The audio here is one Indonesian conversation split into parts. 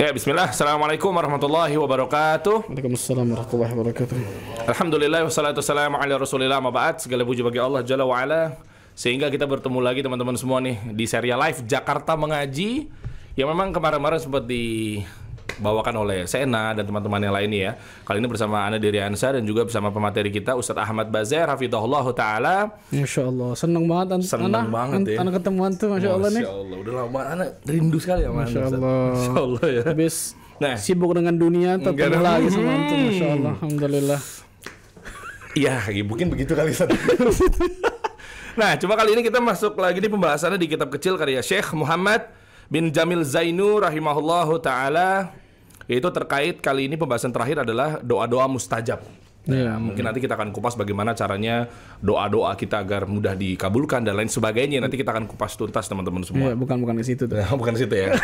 Ya bismillah Assalamualaikum warahmatullahi wabarakatuh Waalaikumsalam warahmatullahi wabarakatuh Alhamdulillah wassalamualaikum wassalamu ala rasulillah Mabaat Segala puji bagi Allah Jalla wa'ala Sehingga kita bertemu lagi teman-teman semua nih Di serial live Jakarta Mengaji Yang memang kemarin-kemarin sempat di dibawakan oleh Sena dan teman-teman yang lainnya ya. Kali ini bersama Ana Diriansa dan juga bersama pemateri kita Ustadz Ahmad Bazair Hafidahullah Ta'ala. Masya Allah, seneng banget. An seneng anak, banget an ya. Anak ketemuan tuh, Masya, Masya Allah nih. Masya Allah, udah lama anak rindu sekali ya Masya, Masya Allah. Masya Allah ya. Habis nah. sibuk dengan dunia, tetap lagi sama antum. Hmm. Masya Allah, Alhamdulillah. Iya, ya, mungkin begitu kali Ustaz. nah, coba kali ini kita masuk lagi di pembahasannya di kitab kecil karya Syekh Muhammad bin Jamil Zainu rahimahullahu taala yaitu terkait kali ini pembahasan terakhir adalah doa-doa mustajab. Iya, nah, ya, mungkin nanti kita akan kupas bagaimana caranya doa-doa kita agar mudah dikabulkan dan lain sebagainya. Nanti kita akan kupas tuntas teman-teman semua. Iya, bukan bukan ke situ tuh. bukan situ ya.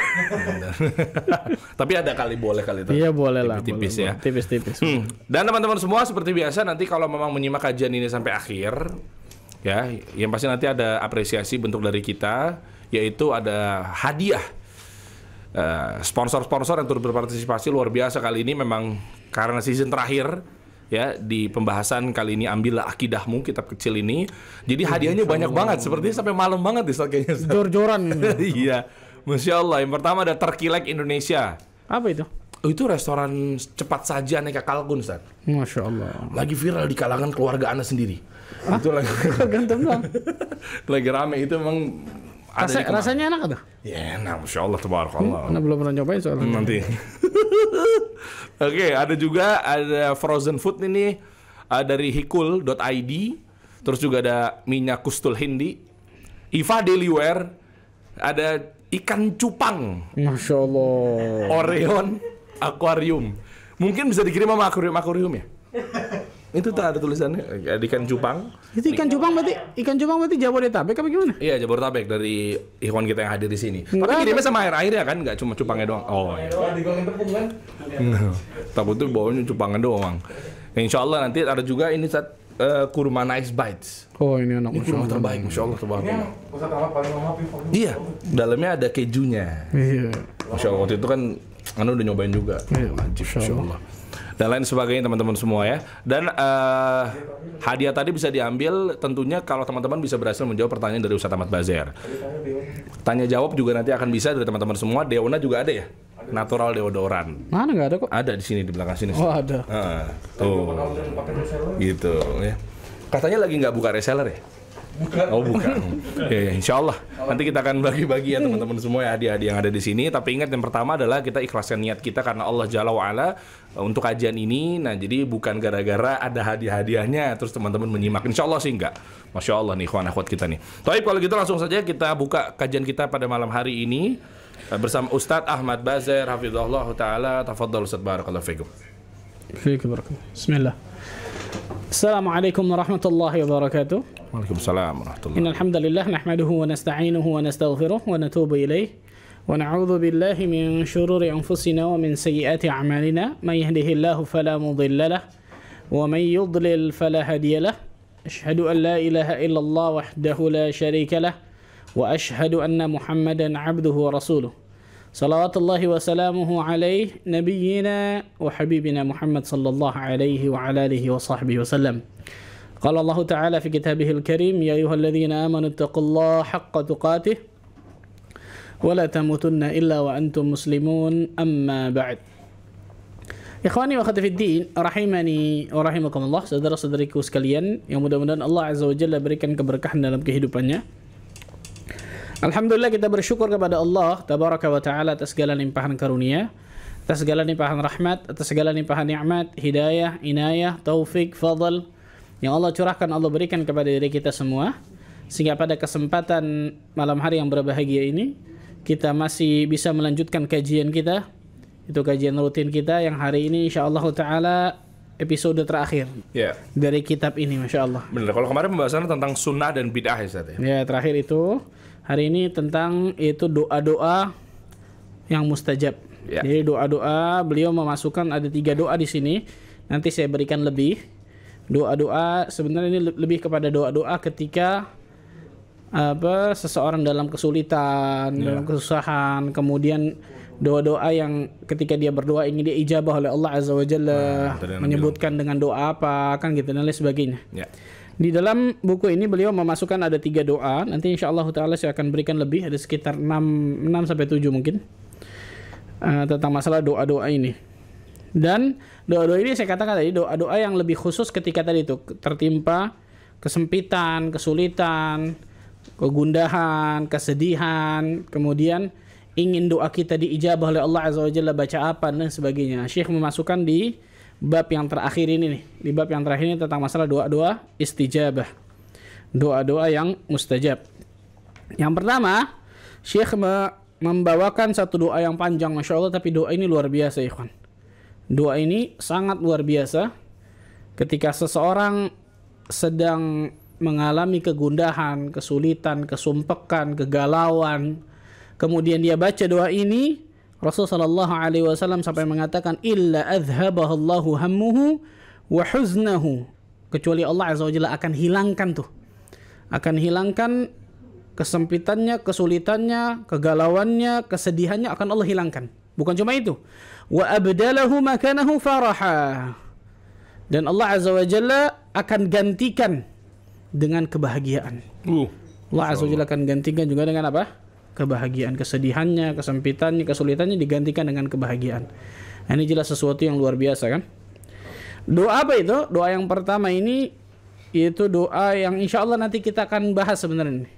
Tapi ada kali boleh kali itu. Iya, boleh lah. Tipis-tipis ya. Tipis-tipis. Hmm. Dan teman-teman semua seperti biasa nanti kalau memang menyimak kajian ini sampai akhir ya, yang pasti nanti ada apresiasi bentuk dari kita yaitu ada hadiah Eh, sponsor-sponsor yang turut berpartisipasi luar biasa kali ini memang karena season terakhir ya di pembahasan kali ini ambillah akidahmu kitab kecil ini. Jadi hadiahnya Insya banyak Allah. banget sepertinya sampai malam banget nih kayaknya. Jor-joran. iya. Masya Allah, yang pertama ada Turkey Leg Indonesia. Apa itu? Oh, itu restoran cepat saja aneka kalkun, Ustaz. Masya Allah. Lagi viral di kalangan keluarga Anda sendiri. Hah? Itu lagi... Ganteng, lagi rame, itu emang Rasa, rasanya enak atau? Ya enak, masya Allah tebar Allah. Hmm, belum pernah nyobain soalnya. Hmm, nanti. Oke, okay, ada juga ada frozen food ini uh, dari hikul.id. Terus juga ada minyak kustul hindi. Iva Deliware. Ada ikan cupang. Masya Allah. Orion Aquarium. Mungkin bisa dikirim sama akuarium-akuarium ya? Itu tak ada tulisannya ada ikan cupang. Itu ikan cupang berarti ikan cupang berarti Jabodetabek apa gimana? Iya Jabodetabek dari ikan kita yang hadir di sini. Tapi kirimnya sama air air ya kan nggak cuma cupangnya doang. Oh iya. Tapi itu kan? bawanya cupangnya doang. Insya Allah nanti ada juga ini saat uh, eh, kurma nice bites. Oh ini anak ini kurma terbaik, masya Allah terbaik. Iya, dalamnya ada kejunya. Iya. Masya Allah waktu itu kan, anu udah nyobain juga. Iya, masya Allah dan lain sebagainya teman-teman semua ya. Dan uh, hadiah tadi bisa diambil tentunya kalau teman-teman bisa berhasil menjawab pertanyaan dari Ustadz Ahmad Bazer. Tanya jawab juga nanti akan bisa dari teman-teman semua. Deona juga ada ya? natural deodoran. Mana nggak ada kok? Ada di sini di belakang sini. Oh ada. Uh, tuh, gitu ya. Katanya lagi nggak buka reseller ya? Bukan. Oh bukan. ya, ya, insya Allah. Nanti kita akan bagi-bagi ya teman-teman semua ya hadiah-hadiah yang ada di sini. Tapi ingat yang pertama adalah kita ikhlaskan niat kita karena Allah Jalla wa'ala e, untuk kajian ini. Nah jadi bukan gara-gara ada hadiah-hadiahnya terus teman-teman menyimak. Insya Allah sih enggak. Masya Allah nih kuat akhwat kita nih. Tapi kalau gitu langsung saja kita buka kajian kita pada malam hari ini e, bersama Ustadz Ahmad Bazir Hafizullah Ta'ala. Tafadhal Ustadz Barakallahu Fikum. Fikum Bismillah. Assalamualaikum warahmatullahi wabarakatuh. وعليكم السلام ورحمة الله إن الحمد لله نحمده ونستعينه ونستغفره ونتوب إليه ونعوذ بالله من شرور أنفسنا ومن سيئات أعمالنا من يهده الله فلا مضل له ومن يضلل فلا هادي له أشهد أن لا إله إلا الله وحده لا شريك له وأشهد أن محمدا عبده ورسوله صلوات الله وسلامه عليه نبينا وحبيبنا محمد صلى الله عليه وعلى آله وصحبه وسلم قال الله تعالى في كتابه الكريم يا أيها الذين آمنوا اتقوا الله حق تقاته ولا تموتن إلا وأنتم مسلمون أما بعد Ikhwani wa fi din, rahimani wa rahimakumullah, saudara-saudariku sekalian yang mudah-mudahan Allah Azza wa Jalla berikan keberkahan dalam kehidupannya. Alhamdulillah kita bersyukur kepada Allah Tabaraka wa Ta'ala atas segala limpahan karunia, atas segala limpahan rahmat, atas segala limpahan nikmat, hidayah, inayah, taufik, fadl, yang Allah curahkan Allah berikan kepada diri kita semua sehingga pada kesempatan malam hari yang berbahagia ini kita masih bisa melanjutkan kajian kita itu kajian rutin kita yang hari ini Insya Allah taala episode terakhir yeah. dari kitab ini masya Allah benar kalau kemarin pembahasan tentang sunnah dan bid'ah ya ya? ya terakhir itu hari ini tentang itu doa-doa yang mustajab yeah. jadi doa-doa beliau memasukkan ada tiga doa di sini nanti saya berikan lebih doa-doa sebenarnya ini lebih kepada doa-doa ketika apa seseorang dalam kesulitan, yeah. dalam kesusahan, kemudian doa-doa yang ketika dia berdoa ingin dia ijabah oleh Allah Azza Wajalla nah, menyebutkan dengan doa apa kan gitu dan lain sebagainya. Yeah. Di dalam buku ini beliau memasukkan ada tiga doa. Nanti insya Allah Taala saya akan berikan lebih ada sekitar 6, 6 sampai tujuh mungkin uh, tentang masalah doa-doa ini. Dan Doa-doa ini saya katakan tadi doa-doa yang lebih khusus ketika tadi itu tertimpa kesempitan, kesulitan, kegundahan, kesedihan, kemudian ingin doa kita diijabah oleh Allah Azza wa Jalla baca apa dan sebagainya. Syekh memasukkan di bab yang terakhir ini nih, di bab yang terakhir ini tentang masalah doa-doa istijabah. Doa-doa yang mustajab. Yang pertama, Syekh membawakan satu doa yang panjang Masya Allah tapi doa ini luar biasa ikhwan. Ya Doa ini sangat luar biasa. Ketika seseorang sedang mengalami kegundahan, kesulitan, kesumpekan, kegalauan, kemudian dia baca doa ini, Rasulullah sallallahu alaihi wasallam sampai mengatakan illa adhabahallahu hammuhu wa huznahu. Kecuali Allah azza wajalla akan hilangkan tuh. Akan hilangkan kesempitannya, kesulitannya, kegalauannya, kesedihannya akan Allah hilangkan. Bukan cuma itu wa abdalahu makanahu faraha. Dan Allah Azza wa Jalla akan gantikan dengan kebahagiaan. Uh, Allah Azza wa Jalla akan gantikan juga dengan apa? Kebahagiaan, kesedihannya, kesempitannya, kesulitannya digantikan dengan kebahagiaan. Nah, ini jelas sesuatu yang luar biasa kan? Doa apa itu? Doa yang pertama ini yaitu doa yang insya Allah nanti kita akan bahas sebenarnya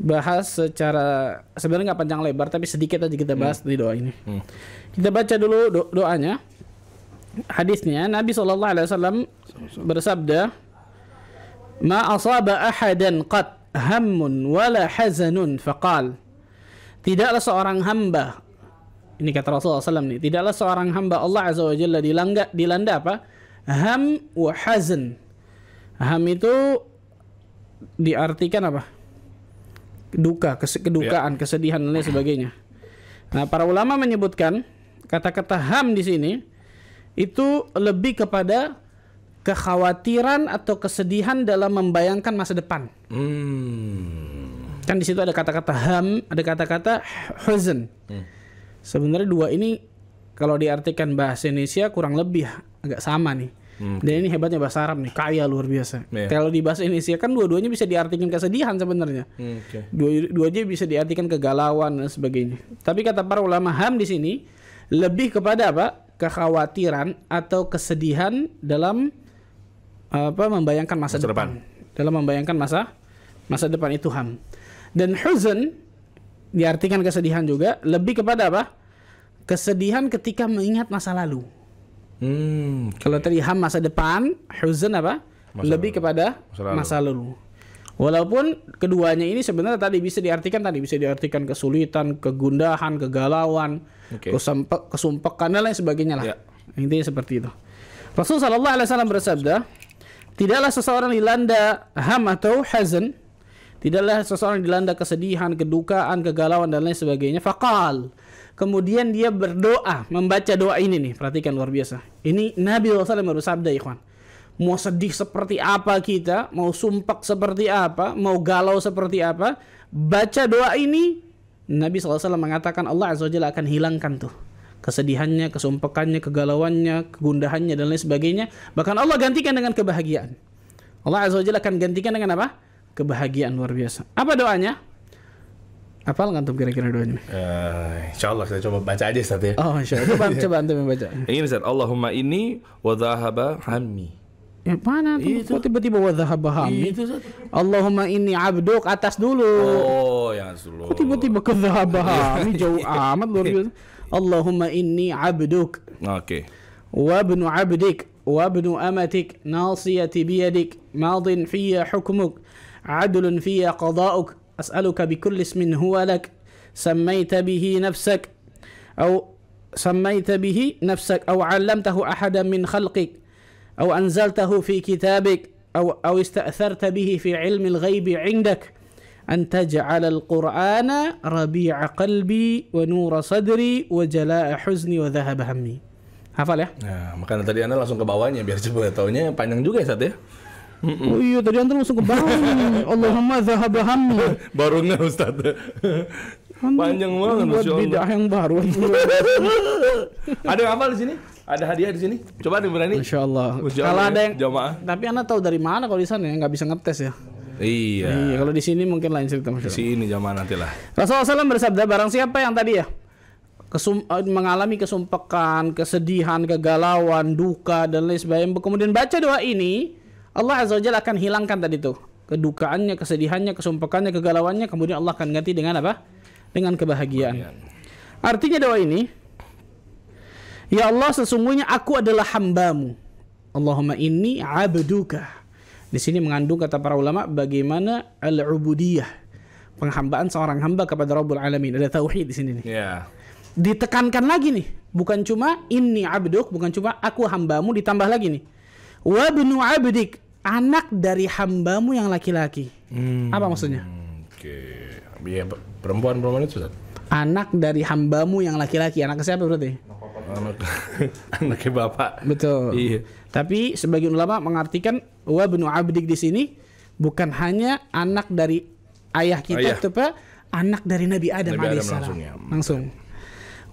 bahas secara sebenarnya nggak panjang lebar tapi sedikit aja kita bahas hmm. di doa ini. Hmm. Kita baca dulu do doanya. Hadisnya Nabi sallallahu alaihi wasallam bersabda, "Ma asaba ahadan qat hammun wala hazanun faqal." Tidaklah seorang hamba ini kata Rasulullah SAW nih, tidaklah seorang hamba Allah Azza wajalla dilanda, dilanda apa? Ham wa hazan. Ham itu diartikan apa? duka, kedukaan, ya. kesedihan dan lain sebagainya. Nah, para ulama menyebutkan kata-kata ham di sini itu lebih kepada kekhawatiran atau kesedihan dalam membayangkan masa depan. Hmm. Kan di situ ada kata-kata ham, ada kata-kata huzn. Hmm. Sebenarnya dua ini kalau diartikan bahasa Indonesia kurang lebih agak sama nih Hmm. Dan ini hebatnya bahasa Arab nih, kaya luar biasa. Yeah. Kalau di bahasa Indonesia kan dua-duanya bisa diartikan kesedihan sebenarnya. Hmm, okay. Dua duanya bisa diartikan kegalauan dan sebagainya. Tapi kata para ulama ham di sini lebih kepada apa? kekhawatiran atau kesedihan dalam apa membayangkan masa, masa depan. depan. Dalam membayangkan masa masa depan itu ham. Dan huzn diartikan kesedihan juga lebih kepada apa? Kesedihan ketika mengingat masa lalu. Hmm. Kalau tadi ham masa depan, huzn apa? Masa Lebih lalu. kepada masa lalu. masa lalu. Walaupun keduanya ini sebenarnya tadi bisa diartikan tadi bisa diartikan kesulitan, kegundahan, kegalauan, okay. kesumpekan dan lain sebagainya lah. Yeah. Intinya seperti itu. Rasulullah Shallallahu Alaihi Wasallam bersabda, tidaklah seseorang dilanda ham atau hazan Tidaklah seseorang dilanda kesedihan, kedukaan, kegalauan dan lain sebagainya. Fakal. Kemudian dia berdoa, membaca doa ini nih. Perhatikan luar biasa. Ini Nabi SAW sabda ikhwan. Mau sedih seperti apa kita, mau sumpak seperti apa, mau galau seperti apa, baca doa ini. Nabi SAW mengatakan Allah Azza jalla akan hilangkan tuh kesedihannya, kesumpakannya, kegalauannya, kegundahannya dan lain sebagainya. Bahkan Allah gantikan dengan kebahagiaan. Allah Azza jalla akan gantikan dengan apa? kebahagiaan luar biasa. Apa doanya? Apa ngantuk kira-kira doanya? Uh, eh, insya Allah saya coba baca aja Ustaz ya. Oh insya Allah. Coba, coba antum yang baca. Ini Ustaz, Allahumma ini wa hammi. Ya mana tuh? Iya, Kok tiba-tiba wadahaba hammi? Iya, Allahumma ini abduk atas dulu. Oh ya allah. Kok tiba-tiba ke iya. hammi jauh amat luar biasa. Allahumma inni abduk. Oke. Okay. وابن abdik. وابن أمتك ناصيتي بيدك ماض في حكمك عدل في قضاؤك أسألك بكل اسم هو لك سميت به نفسك أو سميت به نفسك أو علمته أحدا من خلقك أو أنزلته في كتابك أو أو استأثرت به في علم الغيب عندك أن تجعل القرآن ربيع قلبي ونور صدري وجلاء حزني وذهب همي hafal ya. ya makanya tadi Anda langsung ke bawahnya biar cepat. taunya panjang juga ya Sat ya. Mm -mm. Oh iya tadi antara langsung ke Allahumma zahab hammi. Baru nggak Ustaz. Panjang banget Buat bidah yang baru. ada yang apa di sini? Ada hadiah di sini? Coba nih berani. Masya Allah. Kalau ya, ada yang jamaah. Tapi anak tahu dari mana kalau di sana ya nggak bisa ngetes ya. Iya. Iya, kalau di sini mungkin lain cerita Di sini jamaah lah. Rasulullah SAW bersabda barang siapa yang tadi ya? Kesum, eh, mengalami kesumpekan, kesedihan, kegalauan, duka dan lain sebagainya. Kemudian baca doa ini, Allah Azza wa Jalla akan hilangkan tadi tuh kedukaannya, kesedihannya, kesumpakannya, kegalauannya kemudian Allah akan ganti dengan apa? Dengan kebahagiaan. Artinya doa ini Ya Allah sesungguhnya aku adalah hambamu. Allahumma ini abduka. Di sini mengandung kata para ulama bagaimana al-ubudiyah. Penghambaan seorang hamba kepada Rabbul Alamin. Ada tauhid di sini nih. Yeah. Ditekankan lagi nih. Bukan cuma ini abduk, bukan cuma aku hambamu ditambah lagi nih. Wa abdik anak dari hambamu yang laki-laki. Hmm. Apa maksudnya? Oke. Okay. Ya, perempuan-perempuan itu, Ustaz. Anak dari hambamu yang laki-laki. Anak siapa berarti? Anak anaknya bapak. Betul. Iya. Tapi sebagian ulama mengartikan wah benu abdik di sini bukan hanya anak dari ayah kita, ayah. tapi anak dari Nabi Adam, Nabi Adam langsung, Wah ya. langsung.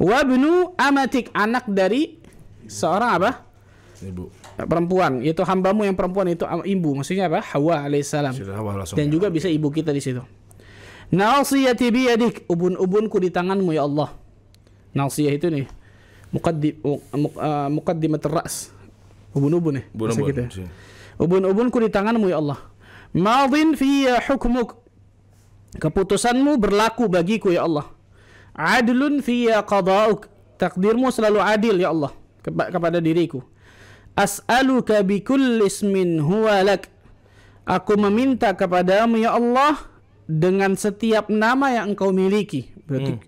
Wa benu amatik anak dari seorang apa? ibu nah, perempuan itu hambamu yang perempuan itu ibu maksudnya apa Hawa alaihissalam dan juga bisa ibu kita di situ nasiyati biyadik ubun-ubunku di tanganmu ya Allah nasiyah itu nih mukaddim uh, mukaddimat ras ubun-ubun nih ubun kita ubun-ubunku di tanganmu ya Allah madin fiya hukmuk keputusanmu berlaku bagiku ya Allah Adilun fiya qada'uk takdirmu selalu adil ya Allah kepada diriku as'aluka bi kulli ismin huwa lak. Aku meminta kepadamu ya Allah dengan setiap nama yang engkau miliki. Berarti hmm.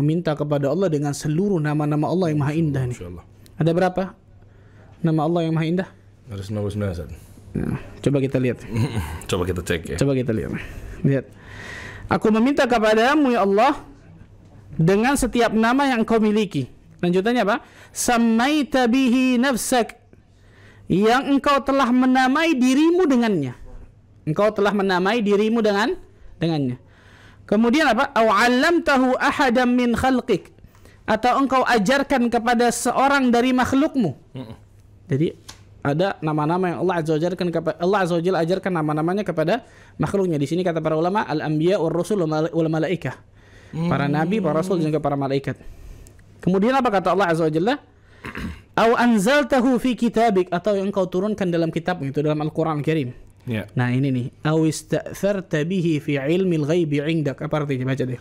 meminta kepada Allah dengan seluruh nama-nama Allah yang Maha Indah nih. Ada berapa nama Allah yang Maha Indah? Ada 99 Ustaz. Ya, coba kita lihat. coba kita cek ya. Coba kita lihat. Lihat. Aku meminta kepadamu ya Allah dengan setiap nama yang engkau miliki. Lanjutannya apa? Samaita bihi nafsak yang engkau telah menamai dirimu dengannya. Engkau telah menamai dirimu dengan dengannya. Kemudian apa? Au 'allamtahu ahadam min khalqik atau engkau ajarkan kepada seorang dari makhlukmu. Jadi ada nama-nama yang Allah azza ajarkan kepada Allah azza wajalla ajarkan nama-namanya kepada makhluknya. Di sini kata para ulama al-anbiya war rusul wal malaikah. Para hmm. nabi, para rasul dan juga para malaikat. Kemudian apa kata Allah azza wajalla? Au anzaltahu fi kitabik atau yang engkau turunkan dalam kitab itu dalam Al-Qur'an Karim. Yeah. Nah, ini nih. Au ista'tharta bihi fi al ghaibi 'indak. Apa artinya baca deh.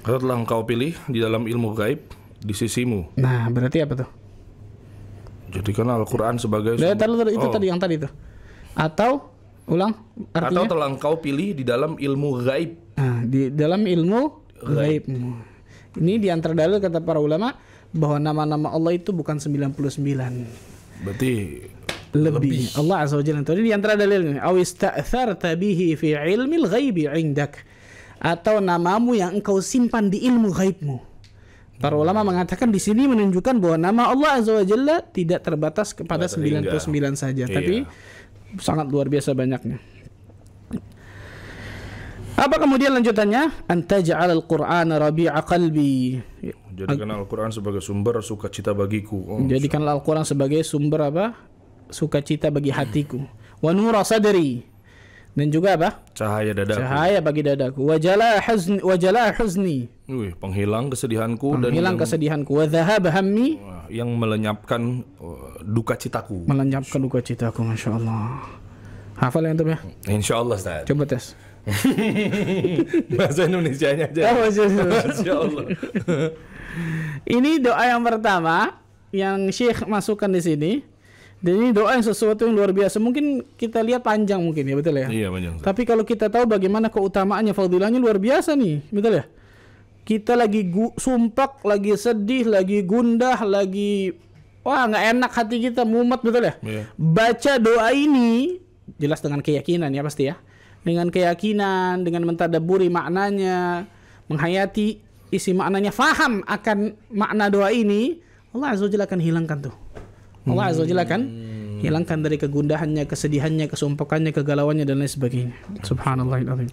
Atau telah engkau pilih di dalam ilmu gaib di sisimu. Nah, berarti apa tuh? Jadikan Al-Qur'an sebagai nah, tadi, tadi, itu oh. tadi yang tadi itu. Atau ulang artinya? Atau telah engkau pilih di dalam ilmu gaib. Nah, di dalam ilmu gaib. gaib. Ini diantara dalil kata para ulama bahwa nama-nama Allah itu bukan 99. Berarti lebih. lebih. Allah Azza wa Jalla di antara dalilnya, "Aw ista'tharta bihi fi 'ilmil ghaibi 'indak." Atau namamu yang engkau simpan di ilmu ghaibmu. Para ulama mengatakan di sini menunjukkan bahwa nama Allah Azza wa Jalla tidak terbatas kepada Tidak 99 saja, iya. tapi sangat luar biasa banyaknya. Apa kemudian lanjutannya? ja'al al-Qur'an rabi'a qalbi. Jadikan Al-Qur'an sebagai sumber sukacita bagiku. Oh, Jadikan Al-Qur'an sebagai sumber apa? Sukacita bagi hatiku. Wa nura sadri. Dan juga apa? Cahaya dadaku. Cahaya bagi dadaku. Wajala huzni wajala huzni. Wih, penghilang kesedihanku penghilang dan penghilang kesedihanku. Wa dhahab hammi. Yang melenyapkan uh, duka citaku. Melenyapkan duka citaku, masya Allah. Hafal yang itu ya? ya? Insya Allah, Ustaz. Coba tes. Bahasa Indonesia-nya aja. Oh, Masya Allah. ini doa yang pertama yang Syekh masukkan di sini. Dan ini doa yang sesuatu yang luar biasa. Mungkin kita lihat panjang mungkin ya, betul ya? Iya, panjang. Tapi kalau kita tahu bagaimana keutamaannya, fadilahnya luar biasa nih, betul ya? Kita lagi gu- sumpak, lagi sedih, lagi gundah, lagi wah nggak enak hati kita, mumet betul ya? Iya. Baca doa ini jelas dengan keyakinan ya pasti ya dengan keyakinan, dengan mentadaburi maknanya, menghayati isi maknanya, faham akan makna doa ini, Allah Azza Jalla akan hilangkan tuh. Allah Azza Jalla akan hmm. hilangkan dari kegundahannya, kesedihannya, kesumpukannya, kegalauannya dan lain sebagainya. Subhanallahiladzim.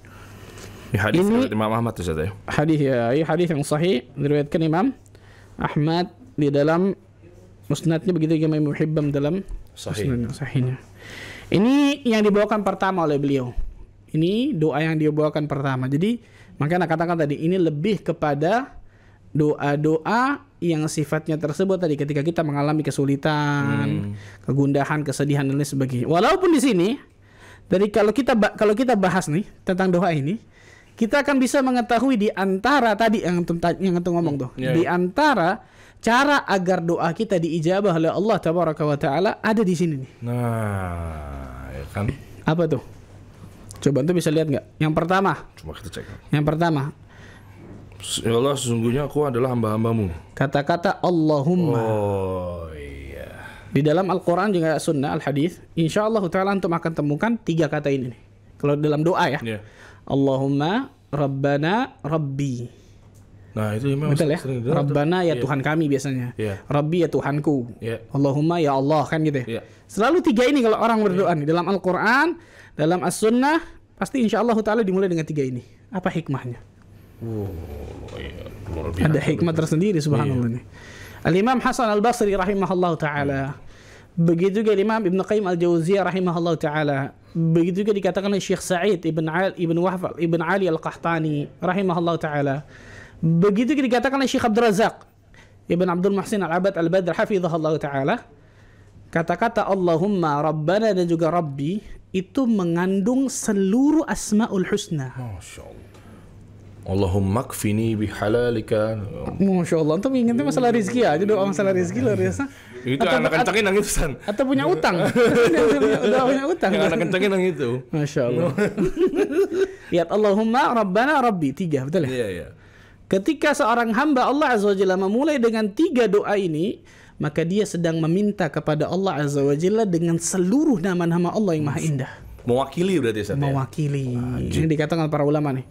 Ya, hadis ini, Imam Ahmad itu saja. Ya? Hadis ya, ini hadis yang sahih diriwayatkan Imam Ahmad di dalam musnadnya begitu juga Imam Hibbam dalam sahih. musnadnya sahihnya. Ini yang dibawakan pertama oleh beliau. Ini doa yang dia bawakan pertama. Jadi makanya katakan tadi ini lebih kepada doa-doa yang sifatnya tersebut tadi ketika kita mengalami kesulitan, hmm. kegundahan, kesedihan dan lain sebagainya. Walaupun di sini dari kalau kita kalau kita bahas nih tentang doa ini, kita akan bisa mengetahui di antara tadi yang antum yang antum ngomong hmm. tuh, yeah. di ya. antara cara agar doa kita diijabah oleh Allah Tabaraka wa taala ada di sini nih. Nah, ya kan. Apa tuh? Coba tuh bisa lihat nggak? Yang pertama. Coba kita cek. Yang pertama. Ya Allah, sesungguhnya aku adalah hamba-hambamu. Kata-kata Allahumma. Oh iya. Di dalam Al-Quran juga sunnah, Al-Hadith. Insya Allah ta'ala antum akan temukan tiga kata ini. Kalau dalam doa ya. Yeah. Allahumma, Rabbana, Rabbi. Nah itu memang Betul ya. Sering Rabbana ya yeah. Tuhan kami biasanya. Yeah. Rabbi ya Tuhanku. Yeah. Allahumma ya Allah kan gitu ya. Yeah. Selalu tiga ini kalau orang berdoa yeah. nih dalam Al-Qur'an dalam as-sunnah pasti insya Allah taala dimulai dengan tiga ini. Apa hikmahnya? Oh, iya, Ada hikmah tersendiri subhanallah iya. Al-Imam Hasan Al-Basri rahimahullah taala. Begitu juga Imam Ibn Qayyim Al-Jauziyah rahimahullah taala. Begitu juga dikatakan oleh Syekh Sa'id Ibn Al Ibn al Ibn Ali Al-Qahtani rahimahullah taala. Begitu juga dikatakan oleh Syekh Abdul Razak Ibn Abdul Muhsin Al-Abad Al-Badr hafizahullah taala. Kata-kata Allahumma Rabbana dan juga Rabbi itu mengandung seluruh asmaul husna. Masya Allah. Allahumma kfini bihalalika. Masya Allah, antum ingatnya masalah rezeki aja doa masalah rezeki luar biasa. Itu atau, anak kencangin nangis pesan. Atau punya utang. Udah punya utang. Yang anak kencangin nangis itu. Masya Allah. ya Allahumma Rabbana Rabbi tiga betul ya? Iya iya. Ketika seorang hamba Allah Azza wa Jalla memulai dengan tiga doa ini, maka dia sedang meminta kepada Allah Azza wa Jalla dengan seluruh nama-nama Allah yang Maha Indah. Mewakili berarti Ustaz ya? Mewakili. Ya? Ini dikatakan para ulama nih.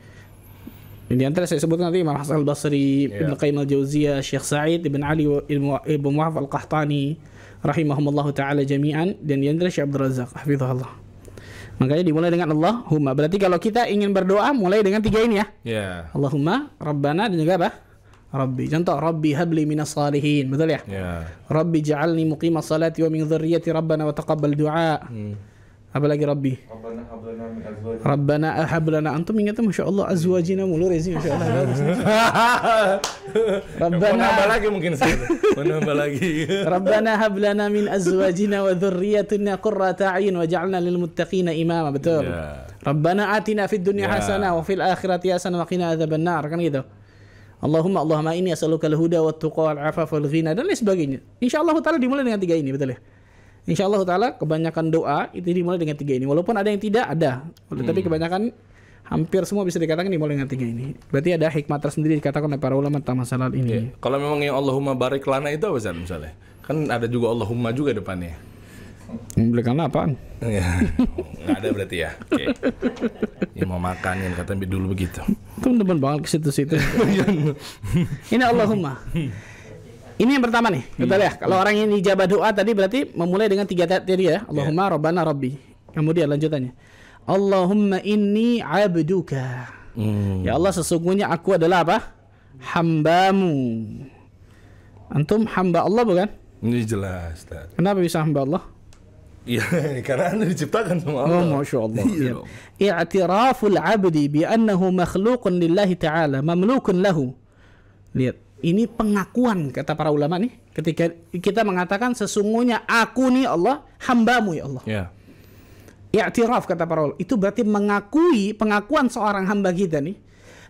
Ini antara saya sebut nanti Imam Hasan al-Basri, yeah. Ibn Qayyim al-Jauziyah, Syekh Sa'id, Ibn Ali, Ibn Muhaf al-Qahtani, rahimahumullahu ta'ala jami'an, dan yang antara Syekh Abdul Razak, hafizahullah. Makanya dimulai dengan Allahumma. Berarti kalau kita ingin berdoa, mulai dengan tiga ini ya. Yeah. Allahumma, Rabbana, dan juga apa? ربي جنت ربي هب لي من الصالحين مثل yeah. ربي جعلني مقيم الصلاة ومن ذريتي ربنا وتقبل دعاء mm. لك ربي ربنا أحب لنا من أزواجنا ربنا أحب لنا أنتم ما شاء الله أزواجنا ملورزين ما شاء الله ربنا لكي ممكن ربنا هب لنا من أزواجنا وذريتنا قرة أعين وجعلنا للمتقين إماما بتقول ربنا آتنا في الدنيا yeah. حسنة وفي الآخرة حسنة وقنا عذاب النار كان كده Allahumma Allahumma ini as'aluka al-huda wa tuqa wal wal ghina dan lain sebagainya. Insyaallah taala dimulai dengan tiga ini, betul ya? Insyaallah taala kebanyakan doa itu dimulai dengan tiga ini. Walaupun ada yang tidak ada, hmm. tapi kebanyakan hampir semua bisa dikatakan dimulai dengan tiga ini. Berarti ada hikmah tersendiri dikatakan oleh para ulama tentang masalah ini. Ya. Kalau memang yang Allahumma barik lana itu apa misalnya? Kan ada juga Allahumma juga depannya. Membelikan apaan? Ya, nggak ada berarti ya. Okay. Ini mau makan yang kata dulu begitu. Teman-teman banget ke situ-situ. ini Allahumma. Ini yang pertama nih. Kita hmm. ya? lihat kalau orang yang ijabah doa tadi berarti memulai dengan tiga tadi ya. Iya. Allahumma yeah. robbana robbi. Kemudian lanjutannya. Allahumma inni abduka. Hmm. Ya Allah sesungguhnya aku adalah apa? Hambamu. Antum hamba Allah bukan? Ini jelas. Kenapa bisa hamba Allah? ya karena Anda diciptakan sama Allah. Oh, Masya Allah. Iya. Ya. I'tiraful abdi bi'annahu makhlukun lillahi ta'ala, mamlukun lahu. Lihat, ini pengakuan kata para ulama nih. Ketika kita mengatakan sesungguhnya aku nih Allah, hambamu ya Allah. Iya. Yeah. I'tiraf kata para ulama. Itu berarti mengakui pengakuan seorang hamba kita nih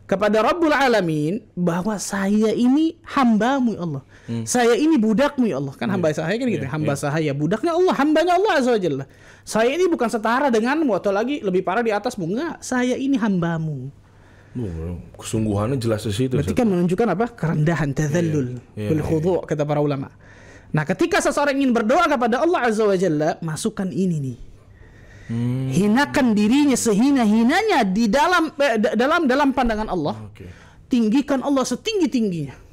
kepada Rabbul Alamin bahwa saya ini hambamu ya Allah Hmm. Saya ini budakmu ya Allah. Kan iya. hamba saya kan gitu. yeah. Hamba yeah. Iya. saya budaknya Allah, hambanya Allah azza wajalla. Saya ini bukan setara denganmu atau lagi lebih parah di atas Enggak, saya ini hambamu. Oh, kesungguhannya jelas di situ. Berarti kan menunjukkan apa? Kerendahan, iya, tazallul, yeah. yeah. khudu' kata para ulama. Nah, ketika seseorang ingin berdoa kepada Allah azza wajalla, masukkan ini nih. Hmm. Hinakan dirinya sehina-hinanya di dalam eh, dalam dalam pandangan Allah. Okay. Tinggikan Allah setinggi-tingginya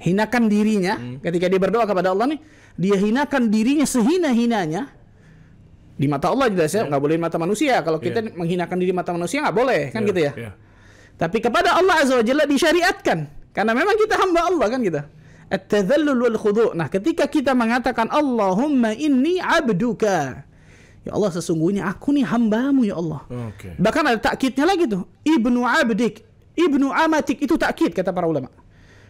hinakan dirinya hmm. ketika dia berdoa kepada Allah nih dia hinakan dirinya sehina-hinanya di mata Allah juga ya nggak boleh mata manusia kalau ya. kita yeah. menghinakan diri mata manusia nggak boleh kan yeah. gitu ya yeah. tapi kepada Allah azza wajalla disyariatkan karena memang kita hamba Allah kan kita gitu. at-tadhallul wal khudu nah ketika kita mengatakan Allahumma inni abduka Ya Allah sesungguhnya aku nih hambamu ya Allah. Okay. Bahkan ada takkidnya lagi tuh. Ibnu abdik, ibnu amatik itu takkid kata para ulama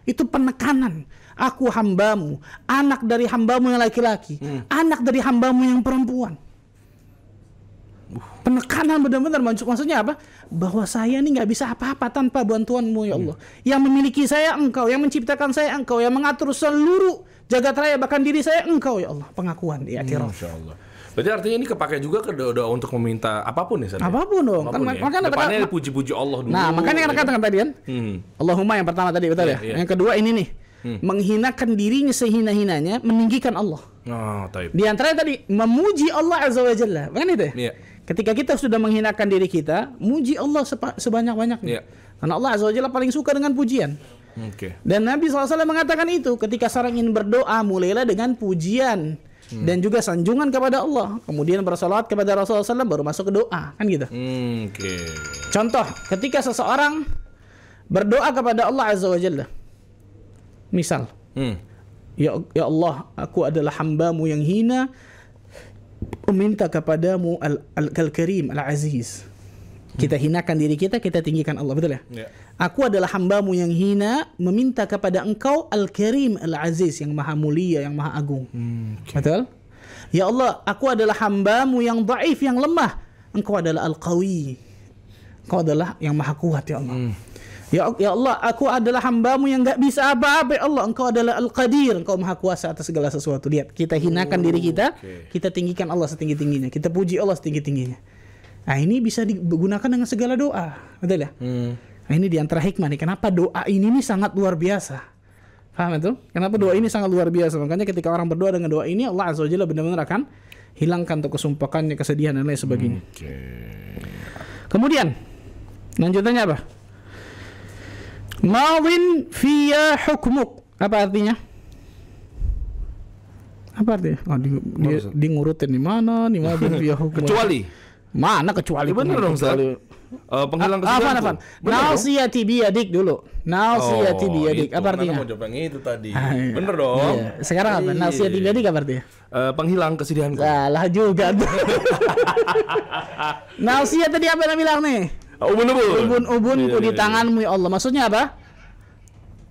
itu penekanan. Aku hambamu, anak dari hambamu yang laki-laki, hmm. anak dari hambamu yang perempuan. Penekanan benar-benar maksudnya apa? Bahwa saya ini nggak bisa apa-apa tanpa bantuanmu ya Allah. Hmm. Yang memiliki saya engkau, yang menciptakan saya engkau, yang mengatur seluruh jagat raya bahkan diri saya engkau ya Allah. Pengakuan di akhirat. Hmm, Berarti artinya ini kepake juga ke doa, untuk meminta apapun ya? Sana? Apapun dong. Apapun kan, ya? makanya puji-puji Allah dulu. Nah, makanya ya kan katakan tadi kan. Hmm. Allahumma yang pertama tadi betul yeah, ya. Yeah. Yang kedua ini nih. Hmm. Menghinakan dirinya sehina-hinanya, meninggikan Allah. Oh, taib. Di antaranya tadi memuji Allah Azza wa Jalla. Kan itu ya? Yeah. Ketika kita sudah menghinakan diri kita, muji Allah sebanyak-banyaknya. Yeah. Karena Allah Azza wa Jalla paling suka dengan pujian. Okay. Dan Nabi SAW mengatakan itu ketika seorang ingin berdoa mulailah dengan pujian Hmm. dan juga sanjungan kepada Allah. Kemudian bersolat kepada Rasulullah SAW baru masuk ke doa kan gitu. Hmm, okay. Contoh, ketika seseorang berdoa kepada Allah Azza wa misal, hmm. ya ya Allah, aku adalah hambamu yang hina, meminta kepadamu al al, al karim al aziz. Kita hinakan diri kita, kita tinggikan Allah, betul ya? Yeah. Aku adalah hambamu yang hina, meminta kepada engkau Al-Karim Al-Aziz, yang maha mulia, yang maha agung. Hmm, okay. Betul? Ya Allah, aku adalah hambamu yang daif, yang lemah. Engkau adalah Al-Qawi. Engkau adalah yang maha kuat, ya Allah. Hmm. Ya, ya Allah, aku adalah hambamu yang gak bisa apa-apa, ya Allah. Engkau adalah Al-Qadir, engkau maha kuasa atas segala sesuatu. Lihat, kita hinakan oh, diri kita, okay. kita tinggikan Allah setinggi-tingginya. Kita puji Allah setinggi-tingginya. Nah ini bisa digunakan dengan segala doa, betul ya? Hmm. Nah, ini diantara hikmah nih. Kenapa doa ini nih sangat luar biasa? Faham itu? Kenapa doa ini sangat luar biasa? Makanya ketika orang berdoa dengan doa ini Allah Azza Jalla benar-benar akan hilangkan untuk kesumpakannya, kesedihan dan lain sebagainya. Okay. Kemudian lanjutannya apa? Ma'win fiya hukmuk. Apa artinya? Apa artinya? Oh, di, di, di ngurutin di mana, di mana Kecuali. Mana kecuali? Ya benar dong, Uh, penghilang ah, kesusahan. Afan, Afan. tibi biyadik dulu. Nausiyati oh, biyadik. Apa artinya? mau jawab yang itu tadi. Ah, iya. Bener dong. Iya. Sekarang apa? tibi biyadik apa artinya? Uh, penghilang kesedihan. Salah juga. Nausia tadi apa yang bilang nih? Ubun-ubun. ubun ubun iya, iya, di iya. tanganmu ya Allah. Maksudnya apa?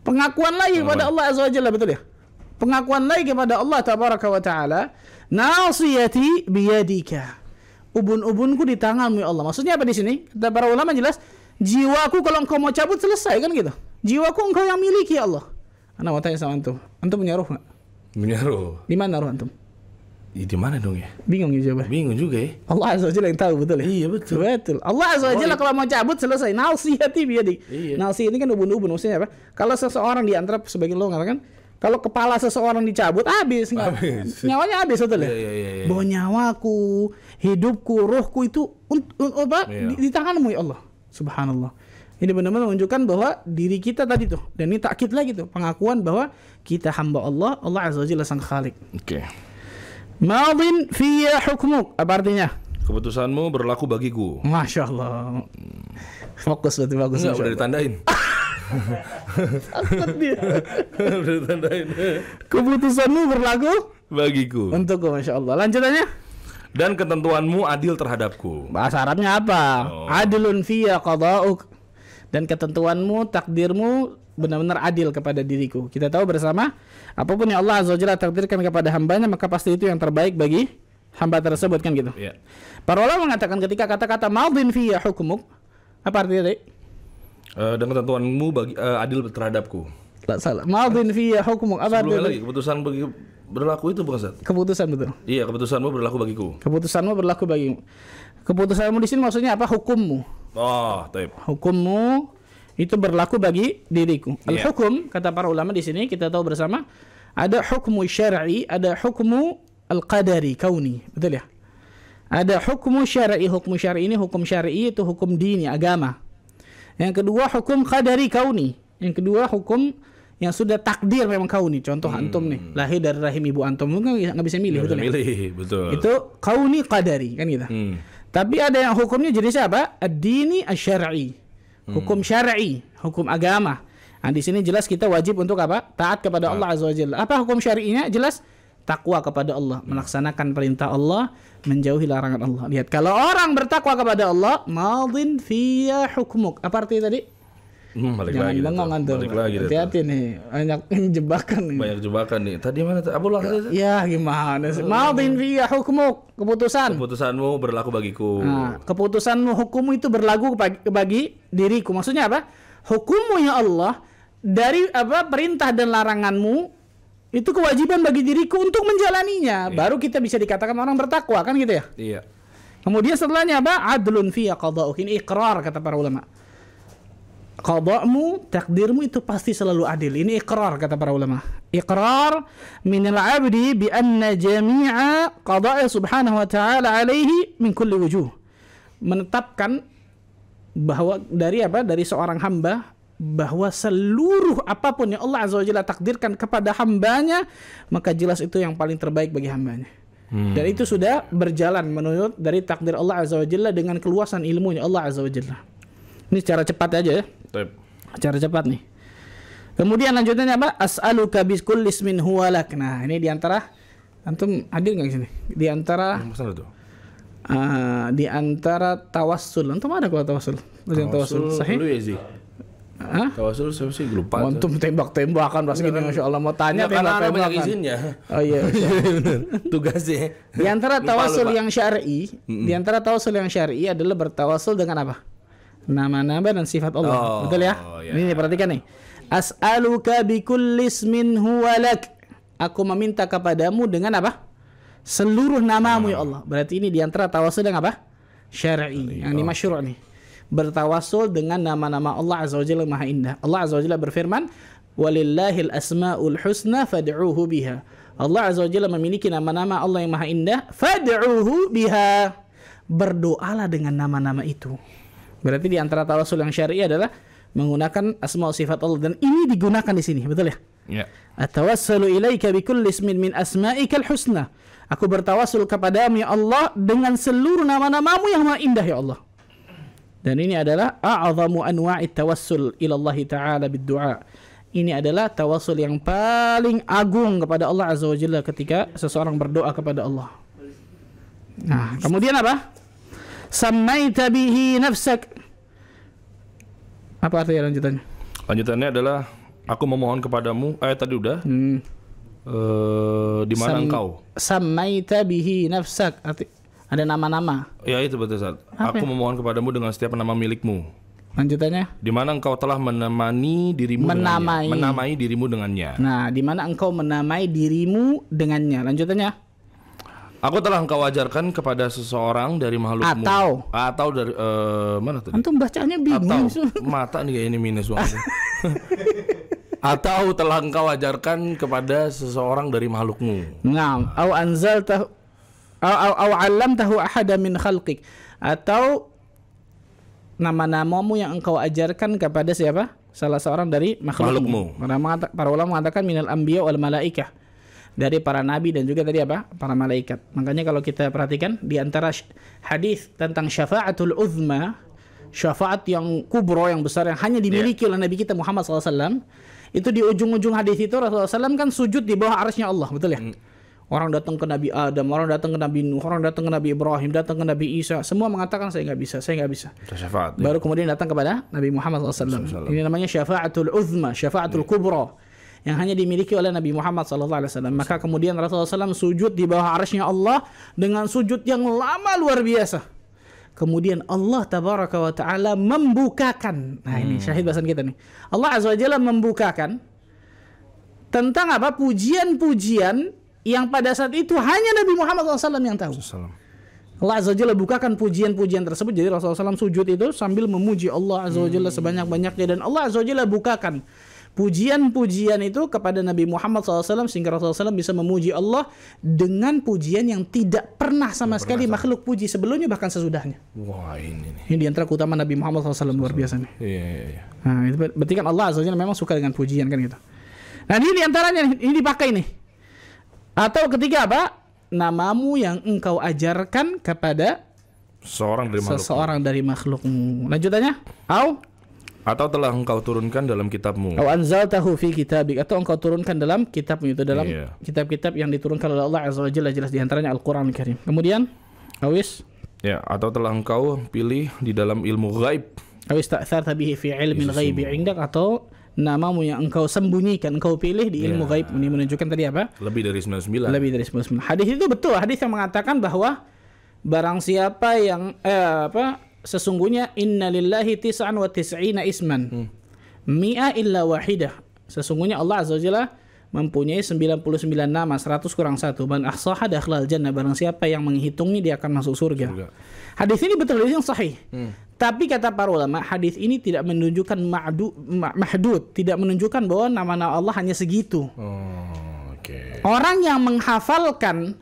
Pengakuan lagi kepada Allah Azza wa Jalla, betul ya? Pengakuan lagi kepada Allah Tabaraka wa Ta'ala. Nausiyati biyadika ubun-ubunku di tanganmu ya Allah. Maksudnya apa di sini? Kata para ulama jelas, jiwaku kalau engkau mau cabut selesai kan gitu. Jiwaku engkau yang miliki ya Allah. Anak mau tanya sama antum. Antum punya roh nggak? Punya roh. Di mana roh antum? Ya, di mana dong ya? Bingung ya jawabannya. Bingung juga ya. Allah Azza wajalla yang tahu betul ya? Iya betul. Betul. Allah Azza wajalla kalau mau cabut selesai. Nalsi hati biar Iya. Nalsi ini kan ubun-ubun maksudnya apa? Kalau seseorang di antara sebagian lo kan? Kalau kepala seseorang dicabut habis, habis. nyawanya habis betul ya? Yeah, yeah, yeah, yeah. Bahwa nyawaku, hidupku, rohku itu apa yeah. di, di tanganmu ya Allah. Subhanallah. Ini benar-benar menunjukkan bahwa diri kita tadi tuh dan ini takkit lagi tuh pengakuan bahwa kita hamba Allah, Allah azza wajalla sang khalik. Oke. Okay. Madin fiya hukmuk. Apa artinya? Keputusanmu berlaku bagiku. Masya Allah. Hmm. Fokus berarti bagus. Sudah ditandain. Takut dia. Udah Keputusanmu berlaku bagiku. Untukku, masya Allah. Lanjutannya dan ketentuanmu adil terhadapku. Bahasa Arabnya apa? Oh. Adilun fiya qada'uk. Dan ketentuanmu, takdirmu benar-benar adil kepada diriku. Kita tahu bersama, apapun yang Allah Azza wa Jalla takdirkan kepada hambanya, maka pasti itu yang terbaik bagi hamba tersebut kan gitu. Yeah. Para ulama mengatakan ketika kata-kata maudin fiya hukumuk, apa artinya tadi? Uh, eh, dan ketentuanmu bagi uh, adil terhadapku. Tak salah. Maafin via ya hukum. Apa Sebelumnya lagi keputusan bagi berlaku itu bukan saat? Keputusan betul. Iya, keputusanmu berlaku bagiku. Keputusanmu berlaku bagimu. Keputusanmu di sini maksudnya apa? Hukummu. Oh, taip. Hukummu itu berlaku bagi diriku. Yeah. Al-hukum kata para ulama di sini kita tahu bersama ada hukmu syar'i, ada hukmu al-qadari kauni. Betul ya? Ada hukmu syar'i, hukmu syar'i ini hukum syar'i itu hukum dini, agama yang kedua hukum kadari kau nih. Yang kedua hukum yang sudah takdir memang kau nih. Contoh hmm. antum nih, lahir dari rahim ibu antum lu kan nggak bisa milih, gak betul, ya? milih. Ya? betul. Itu kauni kadari kan gitu. Hmm. Tapi ada yang hukumnya jenis apa? Ad-dini hmm. Hukum syar'i, hukum agama. Nah, di sini jelas kita wajib untuk apa? Taat kepada Allah Azza wa Jalla. Apa hukum syar'inya? Jelas takwa kepada Allah, hmm. melaksanakan perintah Allah, menjauhi larangan Allah. Lihat, kalau orang bertakwa kepada Allah, madin fiya hukmuk. Apa artinya tadi? Hmm, balik Jangan lagi bengong antum. Balik lagi. Hati-hati nih, banyak jebakan nih. Banyak jebakan nih. Tadi mana? Abu lah. Ya gimana sih? Hmm. Madin fiya hukmuk. Keputusan. Keputusanmu berlaku bagiku. Nah, keputusanmu hukummu itu berlaku bagi, bagi diriku. Maksudnya apa? Hukummu ya Allah dari apa perintah dan laranganmu itu kewajiban bagi diriku untuk menjalaninya. Iya. Baru kita bisa dikatakan orang bertakwa kan gitu ya? Iya. Kemudian setelahnya apa? Adlun fi qada'ukin iqrar kata para ulama. Qada'mu, takdirmu itu pasti selalu adil. Ini iqrar kata para ulama. Iqrar min al-'abdi bi anna jami'a qada'i subhanahu wa ta'ala alaihi min kulli wujuh. Menetapkan bahwa dari apa? Dari seorang hamba bahwa seluruh apapun yang Allah Azza wa Jalla takdirkan kepada hambanya maka jelas itu yang paling terbaik bagi hambanya hmm. dan itu sudah berjalan menurut dari takdir Allah Azza wa Jalla dengan keluasan ilmunya Allah Azza wa Jalla ini secara cepat aja ya Taip. secara cepat nih kemudian lanjutannya apa as'aluka bikulli ismin huwalak nah ini diantara antum hadir nggak di sini diantara itu. Uh, ah, di antara tawassul. Antum ada kalau tawassul? Tawassul, tawassul sahih? Lu ya Hah? Tawasul siapa sih lupa. Antum tembak-tembakan pas gini Masya Allah mau tanya ya, tembak-tembakan. Karena izinnya. Oh iya. iya. Tugasnya. Di antara tawasul yang syar'i, di antara tawasul yang syar'i adalah bertawasul dengan apa? Nama-nama dan sifat Allah. Oh, Betul ya? Iya. Ini perhatikan nih. As'aluka bi kulli ismin huwa Aku meminta kepadamu dengan apa? Seluruh namamu ah. ya Allah. Berarti ini di antara tawasul dengan apa? Syar'i. Yang dimasyru' nih bertawasul dengan nama-nama Allah Azza wa Jalla Maha Indah. Allah Azza wa Jalla berfirman, "Walillahil asmaul husna fad'uhu biha." Allah Azza wa Jalla memiliki nama-nama Allah yang Maha Indah, fad'uhu biha. Berdoalah dengan nama-nama itu. Berarti di antara tawasul yang syar'i adalah menggunakan asma sifat Allah dan ini digunakan di sini, betul ya? Ya. Atawassalu ilaika bikulli ismin min asma'ikal husna. Aku bertawasul kepadamu ya Allah dengan seluruh nama-namamu yang maha indah ya Allah. Dan ini adalah a'zamu anwa'i tawassul ila Allah taala biddu'a. Ini adalah tawassul yang paling agung kepada Allah Azza wa Jalla ketika seseorang berdoa kepada Allah. Nah, kemudian apa? Samaita bihi nafsak. Apa artinya lanjutannya? Lanjutannya adalah aku memohon kepadamu, eh tadi udah. Hmm. Uh, di mana Sam, engkau? Samaita bihi nafsak. Arti, ada nama-nama. Ya itu betul saat. Aku ya? memohon kepadamu dengan setiap nama milikmu. Lanjutannya? Di mana engkau telah menemani dirimu menamai. dengannya. Menamai dirimu dengannya. Nah, di mana engkau menamai dirimu dengannya. Lanjutannya? Aku telah engkau ajarkan kepada seseorang dari makhlukmu. Atau atau dari uh, mana tadi? Antum bacanya bingung. Atau, mata nih kayak ini minus atau telah engkau ajarkan kepada seseorang dari makhlukmu. Nah, au tahu atau alam tahu ahada min khalqik atau nama-namamu yang engkau ajarkan kepada siapa? Salah seorang dari makhlukmu. Makhlukmu. Para ulama mengatakan minal anbiya wal malaikah. Dari para nabi dan juga tadi apa? Para malaikat. Makanya kalau kita perhatikan di antara hadis tentang syafaatul uzma, syafaat yang kubro yang besar yang hanya dimiliki yeah. oleh nabi kita Muhammad SAW, itu di ujung-ujung hadis itu Rasulullah SAW kan sujud di bawah arasnya Allah, betul ya? Mm. Orang datang ke Nabi Adam, orang datang ke Nabi Nuh, orang datang ke Nabi Ibrahim, datang ke Nabi Isa. Semua mengatakan saya nggak bisa, saya nggak bisa. Syafaat, ya. Baru kemudian datang kepada Nabi Muhammad SAW. Ini namanya syafaatul uzma, syafaatul ya. kubra yang hanya dimiliki oleh Nabi Muhammad SAW. Maka kemudian Rasulullah SAW sujud di bawah arasnya Allah dengan sujud yang lama luar biasa. Kemudian Allah Tabaraka wa Ta'ala membukakan. Nah ini hmm. syahid bahasan kita nih. Allah Azza wa Jalla membukakan tentang apa? Pujian-pujian yang pada saat itu hanya Nabi Muhammad SAW yang tahu. Allah Azza Jalla bukakan pujian-pujian tersebut. Jadi Rasulullah SAW sujud itu sambil memuji Allah Azza Jalla hmm. sebanyak-banyaknya. Dan Allah Azza Jalla bukakan pujian-pujian itu kepada Nabi Muhammad SAW. Sehingga Rasulullah SAW bisa memuji Allah dengan pujian yang tidak pernah sama tidak sekali pernah. makhluk puji sebelumnya bahkan sesudahnya. Wah ini nih. Ini diantara keutamaan Nabi Muhammad SAW luar biasa nih. Iya, iya, iya. Nah itu berarti kan Allah Azza Jalla memang suka dengan pujian kan gitu. Nah ini diantaranya ini dipakai nih atau ketiga apa? Namamu yang engkau ajarkan kepada seorang dari makhlukmu. seseorang dari makhlukmu. Lanjutannya, au atau telah engkau turunkan dalam kitabmu. Au anzaltahu fi kitabik atau engkau turunkan dalam kitabmu itu dalam iya. kitab-kitab yeah. yang diturunkan oleh Allah Azza wa Jalla jelas di Al-Qur'an Al Karim. Kemudian, awis ya atau telah engkau pilih di dalam ilmu gaib. Awis ta'tsarta bihi fi ilmi al-ghaibi 'indak atau namamu yang engkau sembunyikan, engkau pilih di ilmu yeah. gaib. Ini menunjukkan tadi apa? Lebih dari 99. Lebih dari 99. Hadis itu betul, hadis yang mengatakan bahwa barang siapa yang eh, apa sesungguhnya innalillahi tis'an wa tis'ina isman. Hmm. Mi'a illa wahidah. Sesungguhnya Allah Azza wa Jalla mempunyai 99 nama 100 kurang satu man ahsaha dakhlal jannah barang siapa yang menghitungnya dia akan masuk surga. surga. Hadis ini betul hadis yang sahih. Hmm. Tapi kata para ulama, hadis ini tidak menunjukkan ma'du, ma mahdud, tidak menunjukkan bahwa nama-nama Allah hanya segitu. Oh, okay. Orang yang menghafalkan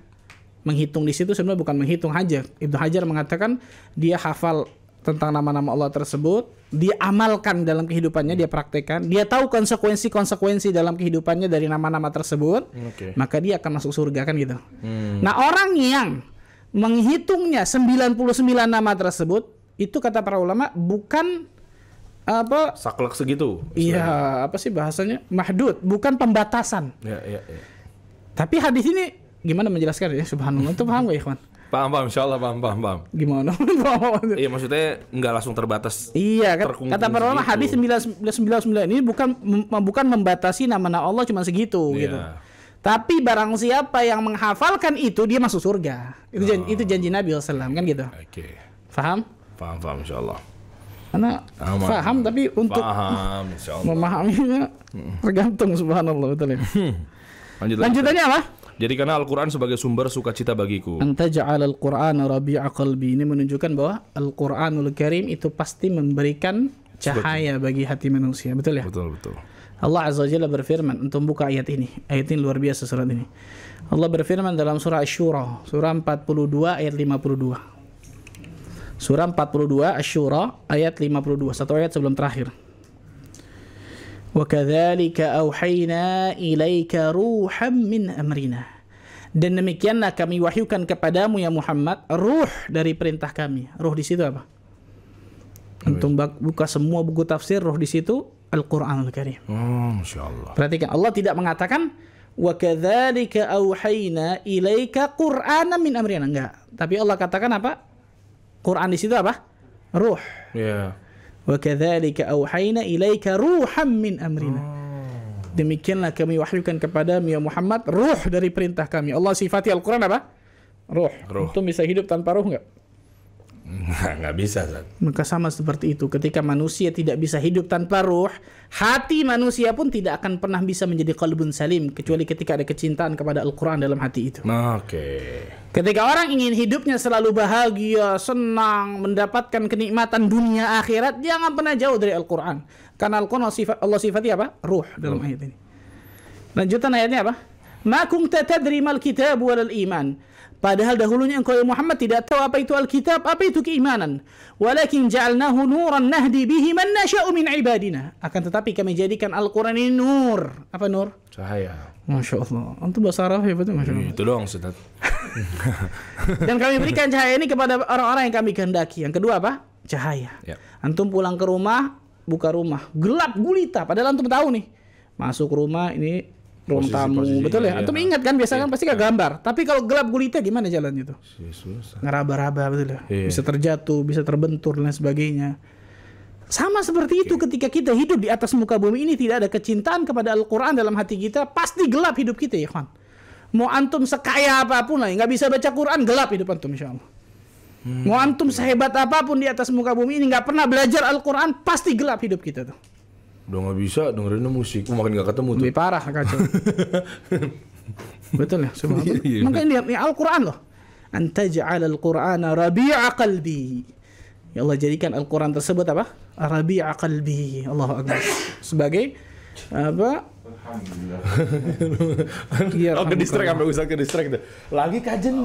menghitung di situ sebenarnya bukan menghitung Hajar. Ibnu Hajar mengatakan dia hafal tentang nama-nama Allah tersebut dia amalkan dalam kehidupannya, dia praktekkan, dia tahu konsekuensi-konsekuensi dalam kehidupannya dari nama-nama tersebut, okay. maka dia akan masuk surga kan gitu. Hmm. Nah, orang yang menghitungnya 99 nama tersebut itu kata para ulama bukan apa saklek segitu. Iya, apa sih bahasanya? Mahdud, bukan pembatasan. Ya, ya, ya. Tapi hadis ini gimana menjelaskan ya subhanallah itu paham gak ya kawan? Paham paham, insya Allah paham paham paham. Gimana? iya maksudnya nggak langsung terbatas. Iya kan. Kata para ulama hadis sembilan ini bukan mem, bukan membatasi nama-nama Allah cuma segitu yeah. gitu. Tapi barang siapa yang menghafalkan itu dia masuk surga. Itu oh. janji, ah. itu janji Nabi SAW kan gitu. Oke. Okay. Paham? Paham, paham insya Allah. Karena faham, paham tapi untuk faham, memahaminya hmm. tergantung subhanallah betul ya. Hmm. Lanjut Lanjutannya apa? Jadi karena Al-Quran sebagai sumber sukacita bagiku. Antaja'al Al-Quran rabi'a qalbi. Ini menunjukkan bahwa Al-Quranul Karim itu pasti memberikan cahaya bagi hati manusia. Betul ya? Betul, betul. Allah Azza wa Jalla berfirman untuk buka ayat ini. Ayat ini luar biasa surat ini. Allah berfirman dalam surah Asyura, surah 42 ayat 52. Surah 42 Asyura ayat 52, satu ayat sebelum terakhir. وَكَذَلِكَ أَوْحَيْنَا إِلَيْكَ رُوحًا مِّنْ أَمْرِنَا dan demikianlah kami wahyukan kepadamu ya Muhammad ruh dari perintah kami. Ruh di situ apa? Antum buka semua buku tafsir ruh di situ Al-Qur'an Al-Karim. Oh, Allah. Perhatikan Allah tidak mengatakan wa kadzalika auhayna ilaika qur'ana min amrina enggak. Tapi Allah katakan apa? Quran di situ apa? Ruh. Iya. Yeah wa kadzalika auhayna ilaika ruham min demikianlah kami wahyukan kepada ya Muhammad ruh dari perintah kami Allah sifati Al-Qur'an apa ruh, ruh. itu bisa hidup tanpa ruh Nggak bisa, Zat. Maka sama seperti itu. Ketika manusia tidak bisa hidup tanpa ruh, hati manusia pun tidak akan pernah bisa menjadi kalbun salim. Kecuali ketika ada kecintaan kepada Al-Quran dalam hati itu. Oke. Okay. Ketika orang ingin hidupnya selalu bahagia, senang, mendapatkan kenikmatan dunia akhirat, jangan pernah jauh dari Al-Quran. Karena Al-Quran sifat, Allah sifatnya apa? Ruh dalam ruh. ayat ini. Lanjutan ayatnya apa? Ma kunta tadri mal kitab wal iman. Padahal dahulunya engkau ya Muhammad tidak tahu apa itu Alkitab, apa itu keimanan. Walakin ja'alnahu nuran nahdi bihi man nasya'u min ibadina. Akan tetapi kami jadikan Al-Quran ini nur. Apa nur? Cahaya. Masya Allah. Antum bahasa Arab ya betul Masya Allah. Itu doang Ustaz. Dan kami berikan cahaya ini kepada orang-orang yang kami kehendaki. Yang kedua apa? Cahaya. Ya. Antum pulang ke rumah, buka rumah. Gelap gulita. Padahal antum tahu nih. Masuk rumah ini ruang tamu posisi, gitu betul ya? Iya. ingat kan biasanya kan pasti gak iya. gambar. Tapi kalau gelap gulita gimana jalan itu? Iya, susah. Ngeraba-raba betul ya? Iya. Bisa terjatuh, bisa terbentur dan sebagainya. Sama seperti itu iya. ketika kita hidup di atas muka bumi ini tidak ada kecintaan kepada Al-Qur'an dalam hati kita, pasti gelap hidup kita ya, kan? Mau antum sekaya apapun lah, nggak bisa baca Quran gelap hidup antum insya Allah. Hmm. Mau antum sehebat apapun di atas muka bumi ini nggak pernah belajar Al-Quran pasti gelap hidup kita tuh udah nggak bisa dengerinnya musik makin nggak ketemu tuh lebih parah kacau betul ya semua iya, iya. makanya dia ya, Al-Quran loh anta Al-Quran rabi'a qalbi ya Allah jadikan Al-Quran tersebut apa rabi'a qalbi Allah Akbar sebagai apa Alhamdulillah. Iya, oh, ke sampai usah ke distract Lagi kajen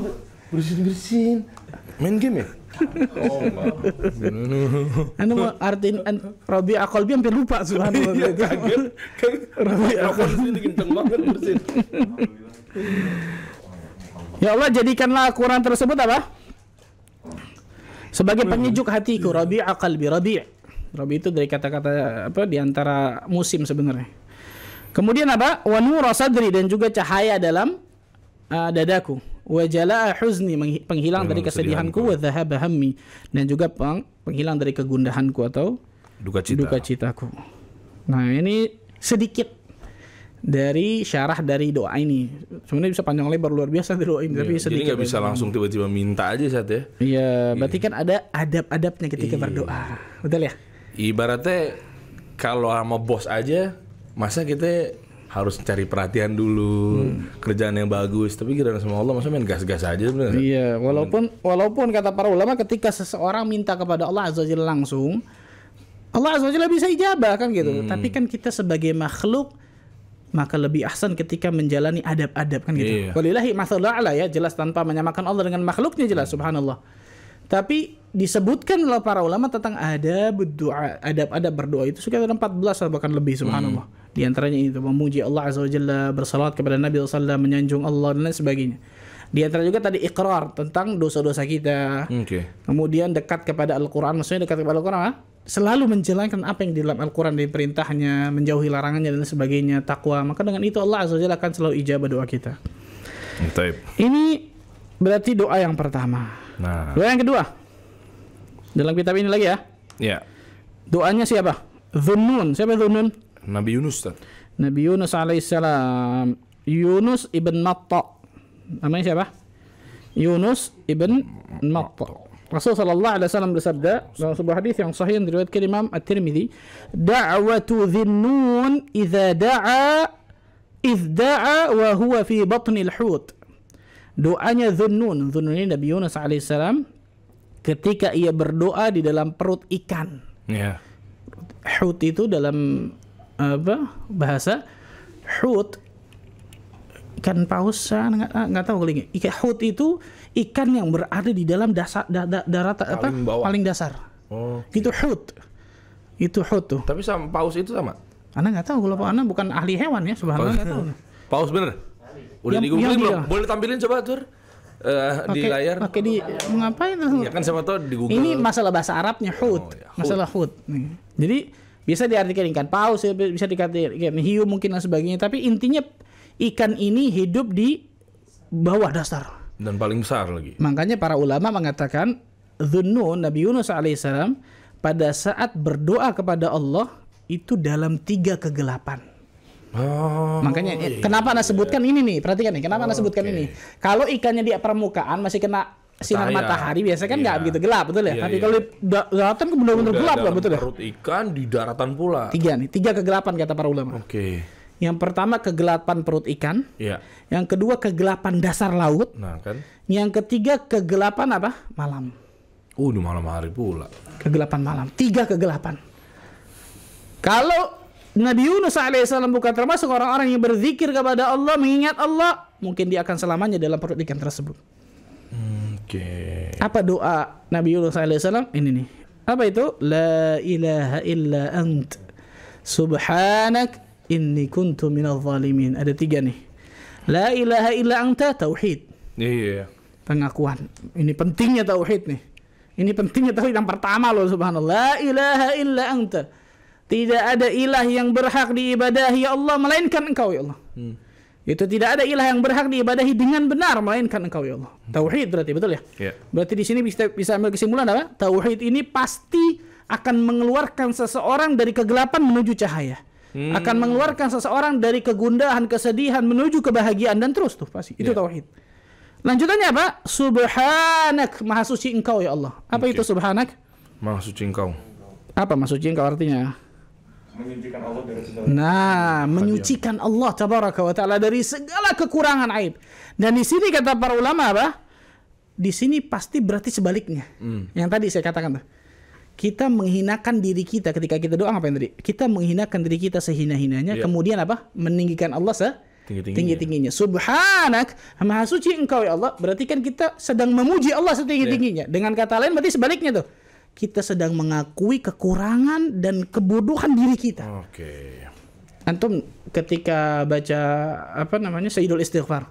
bersin-bersin. Main game ya? anu mau artin an, Robi Akolbi hampir lupa subhanallah. Iya, kaget. Robi Akolbi ini kenceng banget Ya Allah jadikanlah Quran tersebut apa? Sebagai penyejuk hatiku, Robi Akolbi, Robi. Robi itu dari kata-kata apa diantara musim sebenarnya. Kemudian apa? Wanu rasadri dan juga cahaya dalam uh, dadaku wa huzni penghilang dari kesedihanku wa dhahaba hammi dan juga peng, penghilang dari kegundahanku atau duka cita. duka citaku. Nah, ini sedikit dari syarah dari doa ini. Sebenarnya bisa panjang lebar luar biasa dari doa ini, iya, tapi sedikit. Jadi nggak bisa langsung tiba-tiba minta aja saat ya. Iya, iya. berarti iya. kan ada adab-adabnya ketika iya. berdoa. Betul ya? Ibaratnya kalau sama bos aja, masa kita harus cari perhatian dulu hmm. kerjaan yang bagus tapi kira sama Allah maksudnya main gas-gas aja sebenarnya iya walaupun walaupun kata para ulama ketika seseorang minta kepada Allah azza wajalla langsung Allah azza wajalla bisa ijabah kan gitu hmm. tapi kan kita sebagai makhluk maka lebih ahsan ketika menjalani adab-adab kan gitu iya. walillahi masalul ya jelas tanpa menyamakan Allah dengan makhluknya jelas hmm. subhanallah tapi disebutkan oleh para ulama tentang adab berdoa adab-adab berdoa itu sekitar 14 bahkan lebih subhanallah hmm di antaranya itu memuji Allah Azza wa Jalla, bersalat kepada Nabi SAW, menyanjung Allah dan lain sebagainya. Di antara juga tadi ikrar tentang dosa-dosa kita. Okay. Kemudian dekat kepada Al-Qur'an, maksudnya dekat kepada Al-Qur'an apa? Selalu menjalankan apa yang di dalam Al-Qur'an dari perintahnya, menjauhi larangannya dan sebagainya, takwa. Maka dengan itu Allah Azza wa Jalla akan selalu ijabah doa kita. Taib. Ini berarti doa yang pertama. Nah. Doa yang kedua. Dalam kitab ini lagi ya. Ya. Yeah. Doanya siapa? Dhunun. Siapa Dhunun? Nabi Yunus Ustaz. Nabi Yunus alaihissalam. Yunus ibn Matta. Namanya siapa? Yunus ibn Matta. Rasul sallallahu alaihi wasallam bersabda dalam sebuah hadis yang sahih yang diriwayatkan Imam At-Tirmizi, "Da'watu dhinnun idza da'a idz da'a wa huwa fi batnil hut." Doanya dhinnun, dhinnun ini Nabi Yunus salam ketika ia berdoa di dalam perut ikan. Yeah. Hut itu dalam apa bahasa hut ikan paus ah, nggak ah, nggak tahu kali ikan hut itu ikan yang berada di dalam dasar da, da, daratan apa bawah. paling dasar oh, okay. itu hut itu hut tuh tapi sama paus itu sama Anda nggak tahu kalau Anda bukan ahli hewan ya sebenarnya nggak paus bener udah ya, digugurin belum boleh tampilin coba tur Uh, eh, pake, di layar pakai di ngapain tuh? Ya kan siapa tahu di Google. Ini masalah bahasa Arabnya hut. Oh, ya, Masalah hut. Jadi bisa diartikan ikan paus, ya, bisa dikatakan hiu mungkin dan sebagainya. Tapi intinya ikan ini hidup di bawah dasar. Dan paling besar lagi. Makanya para ulama mengatakan dhunnu Nabi Yunus alaihissalam pada saat berdoa kepada Allah itu dalam tiga kegelapan. Oh, Makanya eh, iya, kenapa iya. Anda sebutkan iya. ini nih? Perhatikan nih, kenapa oh, Anda sebutkan okay. ini? Kalau ikannya di permukaan masih kena sinar Cahaya. matahari biasanya kan nggak iya. begitu gelap betul ya. Iya, Tapi iya. kalau daratan ke kan benar-benar gelap lah betul ya. Perut ikan di daratan pula. Tiga nih, tiga kegelapan kata para ulama. Oke. Okay. Yang pertama kegelapan perut ikan. Iya. Yang kedua kegelapan dasar laut. Nah, kan. Yang ketiga kegelapan apa? Malam. Oh, uh, di malam hari pula. Kegelapan malam. Tiga kegelapan. Kalau Nabi Yunus alaihissalam bukan termasuk orang-orang yang berzikir kepada Allah, mengingat Allah, mungkin dia akan selamanya dalam perut ikan tersebut. Hmm. Oke. Okay. Apa doa Nabi Yunus alaihissalam? Ini nih. Apa itu? La ilaha illa ant. Subhanak inni kuntu minal zalimin. Ada tiga nih. La ilaha illa anta tauhid. Iya. Yeah. Pengakuan. Ini pentingnya tauhid nih. Ini pentingnya tauhid yang pertama loh subhanallah. La ilaha illa anta. Tidak ada ilah yang berhak diibadahi ya Allah melainkan engkau ya Allah. Hmm. Itu tidak ada ilah yang berhak diibadahi dengan benar melainkan Engkau ya Allah. Hmm. Tauhid berarti betul ya? Yeah. Berarti di sini bisa bisa ambil kesimpulan apa? Tauhid ini pasti akan mengeluarkan seseorang dari kegelapan menuju cahaya. Hmm. Akan mengeluarkan seseorang dari kegundahan, kesedihan menuju kebahagiaan dan terus tuh pasti. Itu yeah. tauhid. Lanjutannya apa? Subhanak, maha suci Engkau ya Allah. Apa okay. itu subhanak? Maha suci Engkau. Apa maksudnya Engkau artinya? Nah, menyucikan Allah tabaraka wa taala dari segala kekurangan aib. Dan di sini kata para ulama apa? Di sini pasti berarti sebaliknya. Hmm. Yang tadi saya katakan tuh. Kita menghinakan diri kita ketika kita doa apa yang tadi? Kita menghinakan diri kita sehina-hinanya, yeah. kemudian apa? Meninggikan Allah se tinggi-tingginya. Subhanak, maha suci engkau ya Allah. Berarti kan kita sedang memuji Allah setinggi-tingginya. Yeah. Dengan kata lain berarti sebaliknya tuh kita sedang mengakui kekurangan dan kebodohan diri kita. Oke. Okay. Antum ketika baca apa namanya Sayyidul Istighfar.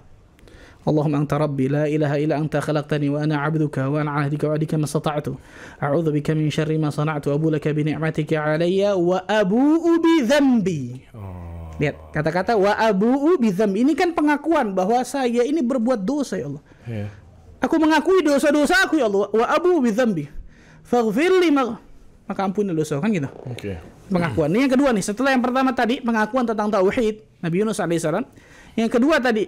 Allahumma anta rabbi la ilaha illa anta khalaqtani wa ana 'abduka wa ana 'ahdika wa 'adika mastata'tu. A'udzu bika min syarri ma sana'tu abu laka bi ni'matika 'alayya wa abu'u bi dzambi. Oh. Lihat, kata-kata wa abu'u bi dzambi ini kan pengakuan bahwa saya ini berbuat dosa ya Allah. Yeah. Aku mengakui dosa-dosa aku ya Allah wa abu bi dzambi. Faghfirli maka ampuni dosa kan gitu. Oke. Okay. Pengakuan. Ini yang kedua nih, setelah yang pertama tadi pengakuan tentang tauhid Nabi Yunus alaihissalam. Yang kedua tadi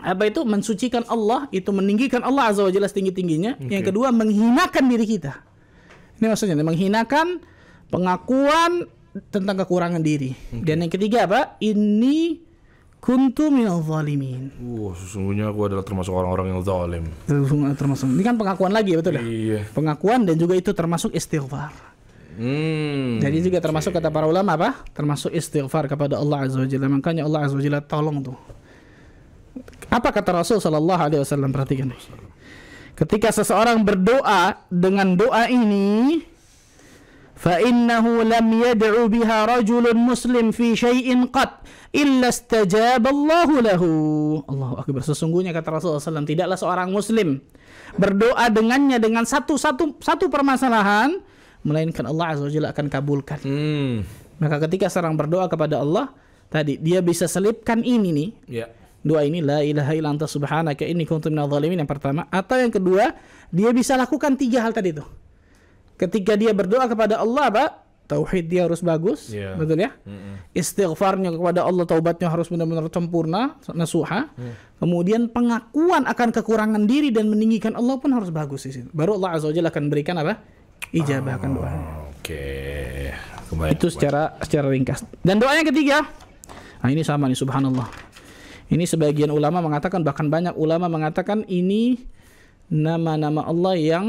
apa itu mensucikan Allah itu meninggikan Allah azza wajalla tinggi tingginya. Okay. Yang kedua menghinakan diri kita. Ini maksudnya menghinakan pengakuan tentang kekurangan diri. Okay. Dan yang ketiga apa? Ini kuntu minal zalimin. Uh, sesungguhnya aku adalah termasuk orang-orang yang zalim. Termasuk. Ini kan pengakuan lagi ya betul ya? Iya. Pengakuan dan juga itu termasuk istighfar. Hmm. Jadi juga termasuk okay. kata para ulama apa? Termasuk istighfar kepada Allah Azza Wajalla. Makanya Allah Azza Wajalla tolong tuh. Apa kata Rasul sallallahu Alaihi Wasallam perhatikan. Ketika seseorang berdoa dengan doa ini, فإنه لم يدع بها رجل مسلم في شيء قط إلا استجاب الله له الله أكبر sesungguhnya kata Rasulullah SAW tidaklah seorang muslim berdoa dengannya dengan satu satu satu permasalahan melainkan Allah Azza Wajalla akan kabulkan hmm. maka ketika seorang berdoa kepada Allah tadi dia bisa selipkan ini nih yeah. doa ini la ilaha illa anta subhanaka inni kuntu minadh yang pertama atau yang kedua dia bisa lakukan tiga hal tadi tuh Ketika dia berdoa kepada Allah, Pak, tauhid dia harus bagus, yeah. betul ya? Mm-mm. Istighfarnya kepada Allah, taubatnya harus benar-benar sempurna, nasuha. Mm. Kemudian pengakuan akan kekurangan diri dan meninggikan Allah pun harus bagus di situ. Baru Allah Azza wajalla akan berikan apa? Ijabah akan oh, Oke. Okay. Itu secara secara ringkas. Dan doanya ketiga. Nah, ini sama nih subhanallah. Ini sebagian ulama mengatakan bahkan banyak ulama mengatakan ini nama-nama Allah yang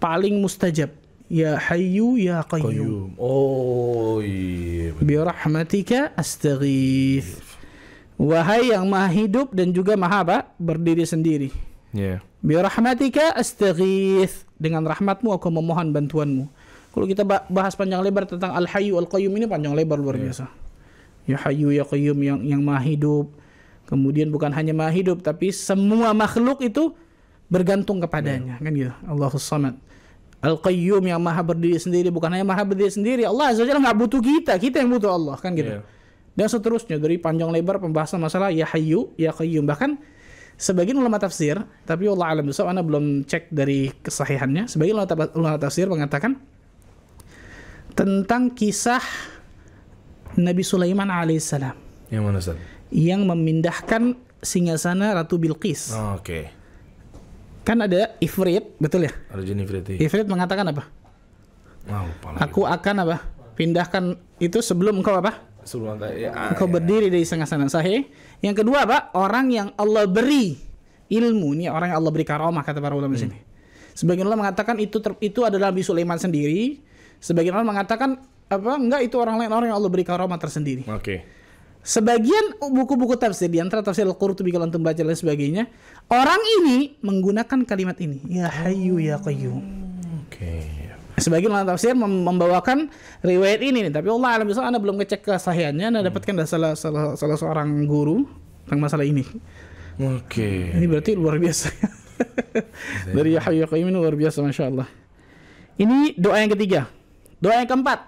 paling mustajab Ya Hayu Ya Qayyum. Oh iya. Bi rahmatika astaghif Wahai yang maha hidup dan juga maha apa? Berdiri sendiri. Yeah. Bi rahmatika astaghif Dengan rahmatmu aku memohon bantuanmu. Kalau kita bahas panjang lebar tentang Al Hayu Al Qayyum ini panjang lebar luar yeah. biasa. Ya Hayu Ya Qayyum yang yang maha hidup. Kemudian bukan hanya maha hidup tapi semua makhluk itu bergantung kepadanya yeah. kan gitu. Allahus Samad. Al-Qayyum yang maha berdiri sendiri bukan hanya maha berdiri sendiri Allah Azza nggak butuh kita kita yang butuh Allah kan gitu yeah. dan seterusnya dari panjang lebar pembahasan masalah ya Hayyu ya Qayyum bahkan sebagian ulama tafsir tapi Allah alam besok anda belum cek dari kesahihannya sebagian ulama, ulama tafsir mengatakan tentang kisah Nabi Sulaiman alaihissalam yang mana Ustaz? yang memindahkan singgasana Ratu Bilqis oh, oke okay Kan ada Ifrit, betul ya? Ada jin Ifrit. Ya. Ifrit mengatakan apa? Wow, Aku akan apa? Pindahkan itu sebelum engkau apa? Sebelum ya, engkau ya. berdiri dari sana sahih. Yang kedua apa? Orang yang Allah beri ilmu ini orang yang Allah beri karomah kata para ulama hmm. sini. Sebagian ulama mengatakan itu ter, itu adalah Nabi Sulaiman sendiri. Sebagian orang mengatakan apa enggak itu orang lain orang yang Allah beri karomah tersendiri. Oke. Okay. Sebagian buku-buku tafsir di antara tafsir Al-Qurtubi kalau antum baca dan sebagainya, orang ini menggunakan kalimat ini, ya hayu ya kayu Oke. Okay. Sebagian orang tafsir mem membawakan riwayat ini nih, tapi Allah alam soal Anda belum ngecek kesahihannya, Anda hmm. dapatkan dari salah, salah, salah seorang guru tentang masalah ini. Oke. Okay. Ini berarti luar biasa. dari ya hayyu ya kayu ini luar biasa Masya Allah. Ini doa yang ketiga. Doa yang keempat.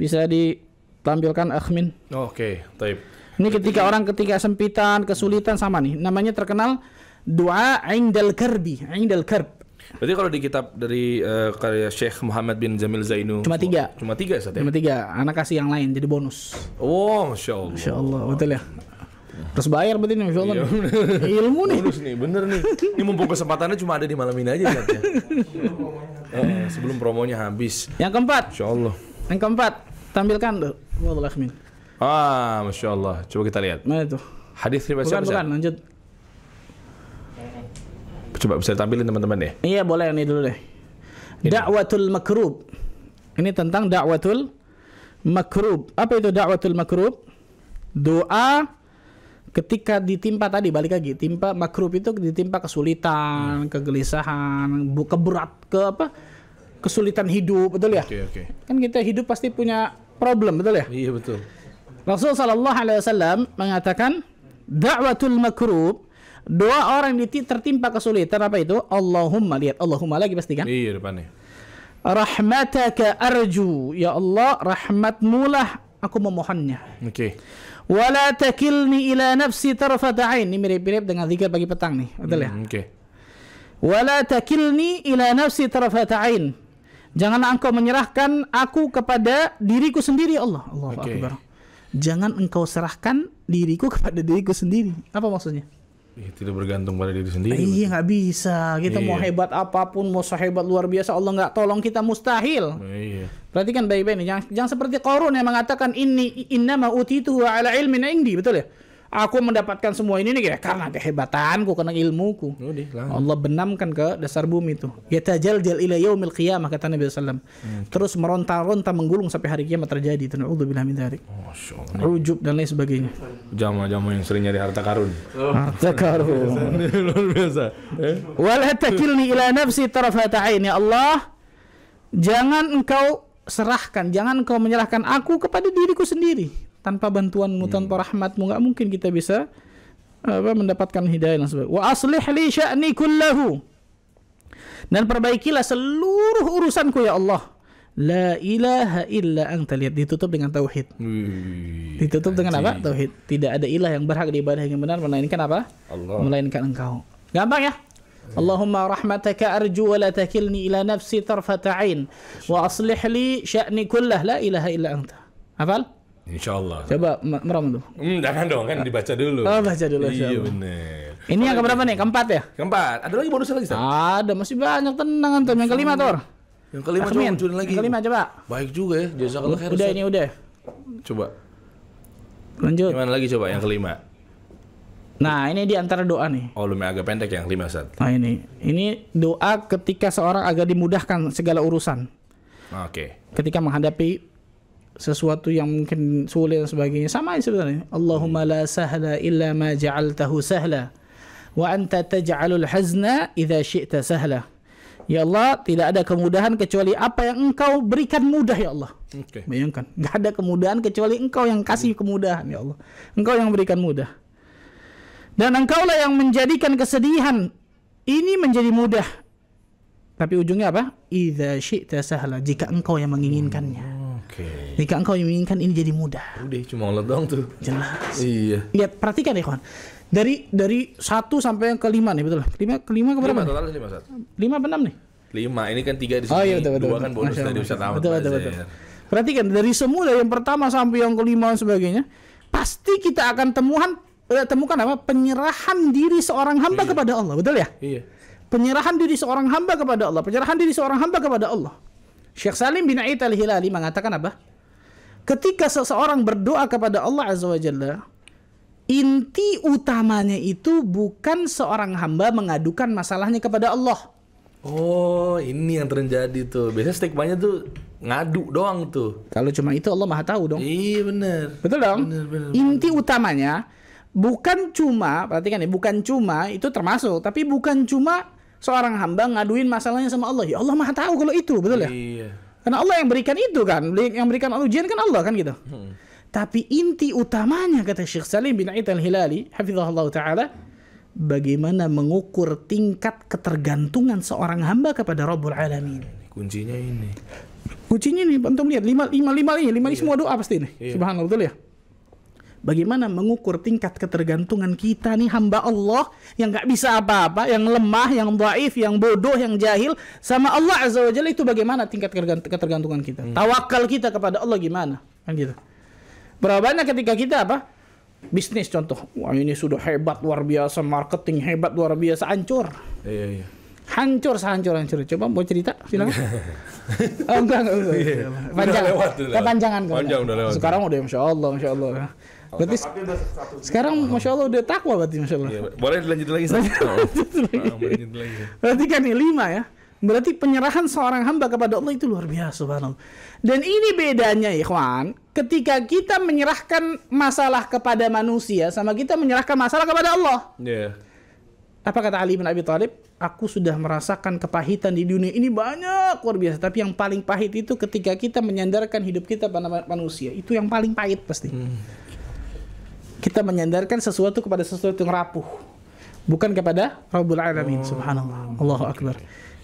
Bisa di tampilkan akhmin. Eh, Oke, okay, Ini ketika orang ketika sempitan, kesulitan sama nih. Namanya terkenal doa indal karbi, indal karb. Berarti kalau di kitab dari uh, karya Syekh Muhammad bin Jamil Zainu cuma tiga, cuma tiga saat ya? Cuma tiga. Anak kasih yang lain jadi bonus. Oh, masya Allah. Masya Allah, betul ya. Terus bayar berarti nih, masya Allah. Iya, Ilmu nih. Bonus nih, bener nih. Ini mumpung kesempatannya cuma ada di malam ini aja uh, sebelum promonya habis. Yang keempat. Masya Allah. Yang keempat Tampilkan Wallah min. Ah, masya Allah. Coba kita lihat. Mana itu? Hadis riwayat bukan, siapa? Bukan, lanjut. Coba bisa tampilin teman-teman deh. Iya, boleh ini dulu deh. Ini. Dakwatul makrub. Ini tentang dakwatul makrub. Apa itu dakwatul makrub? Doa ketika ditimpa tadi balik lagi timpa makrub itu ditimpa kesulitan, hmm. kegelisahan, keberat ke apa? kesulitan hidup, betul ya? Okay, okay. Kan kita hidup pasti punya problem, betul ya? Iya, betul. Rasul sallallahu alaihi wasallam mengatakan dakwatul makrub doa orang yang tertimpa kesulitan apa itu? Allahumma lihat Allahumma lagi pasti kan? Iya depannya. Rahmataka arju ya Allah rahmatmu lah aku memohonnya. Oke. Okay. Wala takilni ila nafsi tarfata Ini mirip-mirip dengan zikir pagi petang nih, betul ya? hmm, ya? Oke. Okay. Wala takilni ila nafsi Jangan engkau menyerahkan aku kepada diriku sendiri Allah. Allah okay. Akbar. Jangan engkau serahkan diriku kepada diriku sendiri. Apa maksudnya? Ya, tidak bergantung pada diri sendiri. Iya nggak bisa. Kita iya. mau hebat apapun, mau sehebat luar biasa, Allah nggak tolong kita mustahil. Iya. Perhatikan baik-baik nih. Jangan, jangan seperti Korun yang mengatakan ini inna ma'uti itu ala ilmin indi, betul ya? aku mendapatkan semua ini nih karena kehebatanku karena ilmuku Ludi, oh, Allah benamkan ke dasar bumi itu tajal, jal ila yaumil qiyamah kata Nabi sallam hmm. terus meronta-ronta menggulung sampai hari kiamat terjadi naudzubillah min hari. rujuk dan lain sebagainya jamaah-jamaah yang sering nyari harta karun ah, harta karun luar biasa eh? wala takilni ila nafsi tarafata ain ya Allah jangan engkau serahkan jangan engkau menyerahkan aku kepada diriku sendiri tanpa bantuanmu hmm. tanpa rahmatmu nggak mungkin kita bisa apa mendapatkan hidayah dan sebagainya wa aslih li sya'ni kullahu dan perbaikilah seluruh urusanku ya Allah La ilaha illa anta lihat ditutup dengan tauhid. ditutup dengan apa? Tauhid. Tidak ada ilah yang berhak diibadah yang benar melainkan apa? Allah. Melainkan engkau. Gampang ya? Iya. Allahumma rahmataka arju wa la takilni ila nafsi tarfata'in. wa aslih li sya'ni kullah la ilaha illa anta. Hafal? Insya Allah. Coba merom tuh. Hmm, jangan dong kan dibaca dulu. Oh baca dulu. Iya benar. Ini yang keberapa nih? Keempat ya? Keempat. Ada lagi bonusnya lagi, Sar? Ada, masih banyak tenang antum. Yang kelima, Tor. Yang kelima coba munculin lagi. Yang kelima coba. Baik juga ya. Jasa kalau Udah ini udah. Coba. Lanjut. Gimana lagi coba yang kelima? Nah, ini di antara doa nih. Oh, lumayan agak pendek yang kelima, Ustaz. Nah, ini. Ini doa ketika seorang agak dimudahkan segala urusan. Oke. Okay. Ketika menghadapi sesuatu yang mungkin sulit dan sebagainya sama sebenarnya Allahumma la sahla illa ma ja'altahu sahla wa anta taj'alul hazna idza syi'ta sahla Ya Allah, tidak ada kemudahan kecuali apa yang engkau berikan mudah ya Allah. Okay. Bayangkan, nggak ada kemudahan kecuali engkau yang kasih kemudahan ya Allah. Engkau yang berikan mudah. Dan Engkau lah yang menjadikan kesedihan ini menjadi mudah. Tapi ujungnya apa? Idza syi'ta sahla, jika engkau yang menginginkannya. Okay. Jika engkau inginkan ini jadi mudah. Udah cuma Allah doang tuh. Jelas. Iya. Lihat perhatikan ya kawan. Dari dari satu sampai yang kelima nih betul. Kelima kelima ke berapa? Lima total lima satu. Lima enam nih. Lima ini kan tiga di sini. Oh iya betul betul. Dua kan bonus dari Ustaz Ahmad. Betul betul betul. Perhatikan dari semula yang pertama sampai yang kelima dan sebagainya, pasti kita akan temukan eh, temukan apa penyerahan diri seorang hamba iya. kepada Allah betul ya iya penyerahan diri seorang hamba kepada Allah penyerahan diri seorang hamba kepada Allah Syekh Salim bin Ait al-Hilali mengatakan apa? Ketika seseorang berdoa kepada Allah Azza wa Jalla, inti utamanya itu bukan seorang hamba mengadukan masalahnya kepada Allah. Oh, ini yang terjadi tuh. Biasanya stigmanya tuh ngadu doang tuh. Kalau cuma itu Allah Maha tahu dong. Iya benar. Betul dong? Bener, bener, inti utamanya bukan cuma, perhatikan ya, bukan cuma itu termasuk, tapi bukan cuma seorang hamba ngaduin masalahnya sama Allah. Ya Allah Maha tahu kalau itu, betul ya? Iya. Karena Allah yang berikan itu kan, yang berikan ujian kan Allah kan gitu. Hmm. Tapi inti utamanya kata Syekh Salim bin Ait al-Hilali, hafizahullah taala, bagaimana mengukur tingkat ketergantungan seorang hamba kepada Rabbul Alamin. Kuncinya ini. Kuncinya ini, antum lihat lima lima lima ini, lima iya. ini semua doa pasti ini. Iya. Subhanallah betul ya? Bagaimana mengukur tingkat ketergantungan kita nih hamba Allah yang gak bisa apa-apa, yang lemah, yang dhaif, yang bodoh, yang jahil sama Allah Azza wa itu bagaimana tingkat ketergantungan kita? Hmm. Tawakal kita kepada Allah gimana? Kan gitu. Berapa banyak ketika kita apa? Bisnis contoh. Wah, ini sudah hebat luar biasa, marketing hebat luar biasa, hancur. Iya, iya hancur hancur, hancur coba mau cerita silakan oh enggak enggak, enggak, iya, iya. panjang udah panjang udah lewat sekarang udah masya Allah masya Allah Oh, berarti sekarang masya Allah udah takwa berarti masya Allah. ya, boleh dilanjut lagi saja. lanjut oh. lagi. Berarti kan ini lima ya. Berarti penyerahan seorang hamba kepada Allah itu luar biasa subhanallah. Dan ini bedanya ikhwan, ketika kita menyerahkan masalah kepada manusia sama kita menyerahkan masalah kepada Allah. Yeah. Apa kata Ali bin Abi Thalib? Aku sudah merasakan kepahitan di dunia ini banyak luar biasa, tapi yang paling pahit itu ketika kita menyandarkan hidup kita pada manusia. Itu yang paling pahit pasti. Hmm kita menyandarkan sesuatu kepada sesuatu yang rapuh bukan kepada Rabbul Alamin oh. subhanallah Allahu akbar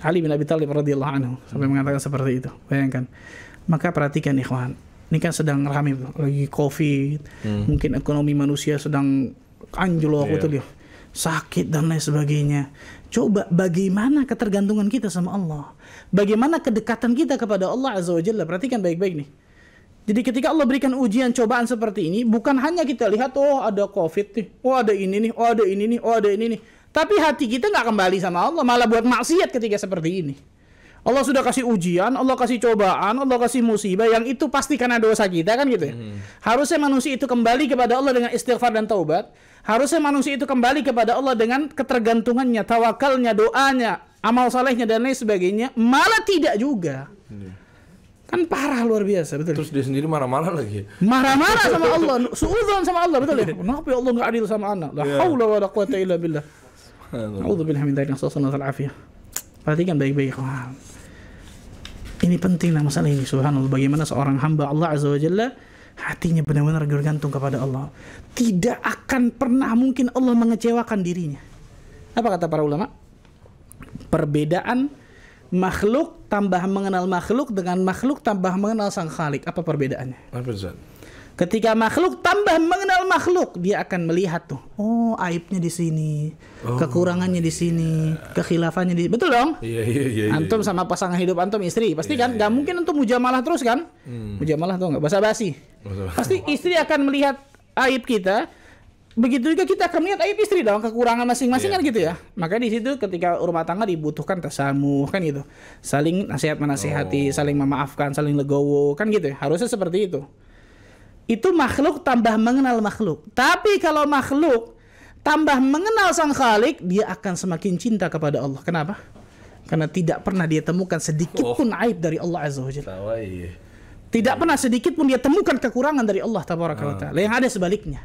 Ali bin Abi Thalib radhiyallahu anhu sampai mengatakan seperti itu bayangkan maka perhatikan ikhwan ini kan sedang ramai lagi covid hmm. mungkin ekonomi manusia sedang anjlok yeah. betul ya sakit dan lain sebagainya coba bagaimana ketergantungan kita sama Allah bagaimana kedekatan kita kepada Allah azza wajalla perhatikan baik-baik nih jadi ketika Allah berikan ujian cobaan seperti ini, bukan hanya kita lihat oh ada covid nih, oh ada ini nih, oh ada ini nih, oh ada ini nih. Tapi hati kita nggak kembali sama Allah, malah buat maksiat ketika seperti ini. Allah sudah kasih ujian, Allah kasih cobaan, Allah kasih musibah yang itu pasti karena dosa kita kan gitu ya. Hmm. Harusnya manusia itu kembali kepada Allah dengan istighfar dan taubat. Harusnya manusia itu kembali kepada Allah dengan ketergantungannya, tawakalnya, doanya, amal salehnya dan lain sebagainya. Malah tidak juga. Hmm kan parah luar biasa betul terus dia sendiri marah-marah lagi marah-marah sama Allah suudzon sama Allah betul ya iya. kenapa ya Allah nggak adil sama anak la iya. haula wala quwata illa billah billahi min dzalik nasallallahu alaihi perhatikan baik-baik ya wah ini penting lah masalah ini subhanallah bagaimana seorang hamba Allah azza wa jalla hatinya benar-benar bergantung kepada Allah tidak akan pernah mungkin Allah mengecewakan dirinya apa kata para ulama perbedaan makhluk tambah mengenal makhluk dengan makhluk tambah mengenal sang khalik apa perbedaannya Ketika makhluk tambah mengenal makhluk, dia akan melihat tuh, oh aibnya di sini, oh, kekurangannya di sini, yeah. kekhilafannya di, betul dong? yeah, yeah, Yeah, iya. antum sama pasangan hidup antum istri, pasti yeah, kan? Yeah. Gak iya. mungkin antum mujamalah terus kan? Hmm. Mujamalah tuh nggak basa basi. Pasti istri akan melihat aib kita, begitu juga kita akan melihat aib istri dong kekurangan masing-masing yeah. kan gitu ya maka di situ ketika rumah tangga dibutuhkan tersamu kan gitu saling nasihat menasihati oh. saling memaafkan saling legowo kan gitu ya. harusnya seperti itu itu makhluk tambah mengenal makhluk tapi kalau makhluk tambah mengenal sang khalik dia akan semakin cinta kepada Allah kenapa karena tidak pernah dia temukan sedikit oh. pun oh. aib dari Allah azza wajalla tidak pernah sedikit pun dia temukan kekurangan dari Allah tabaraka Hmm. yang ada sebaliknya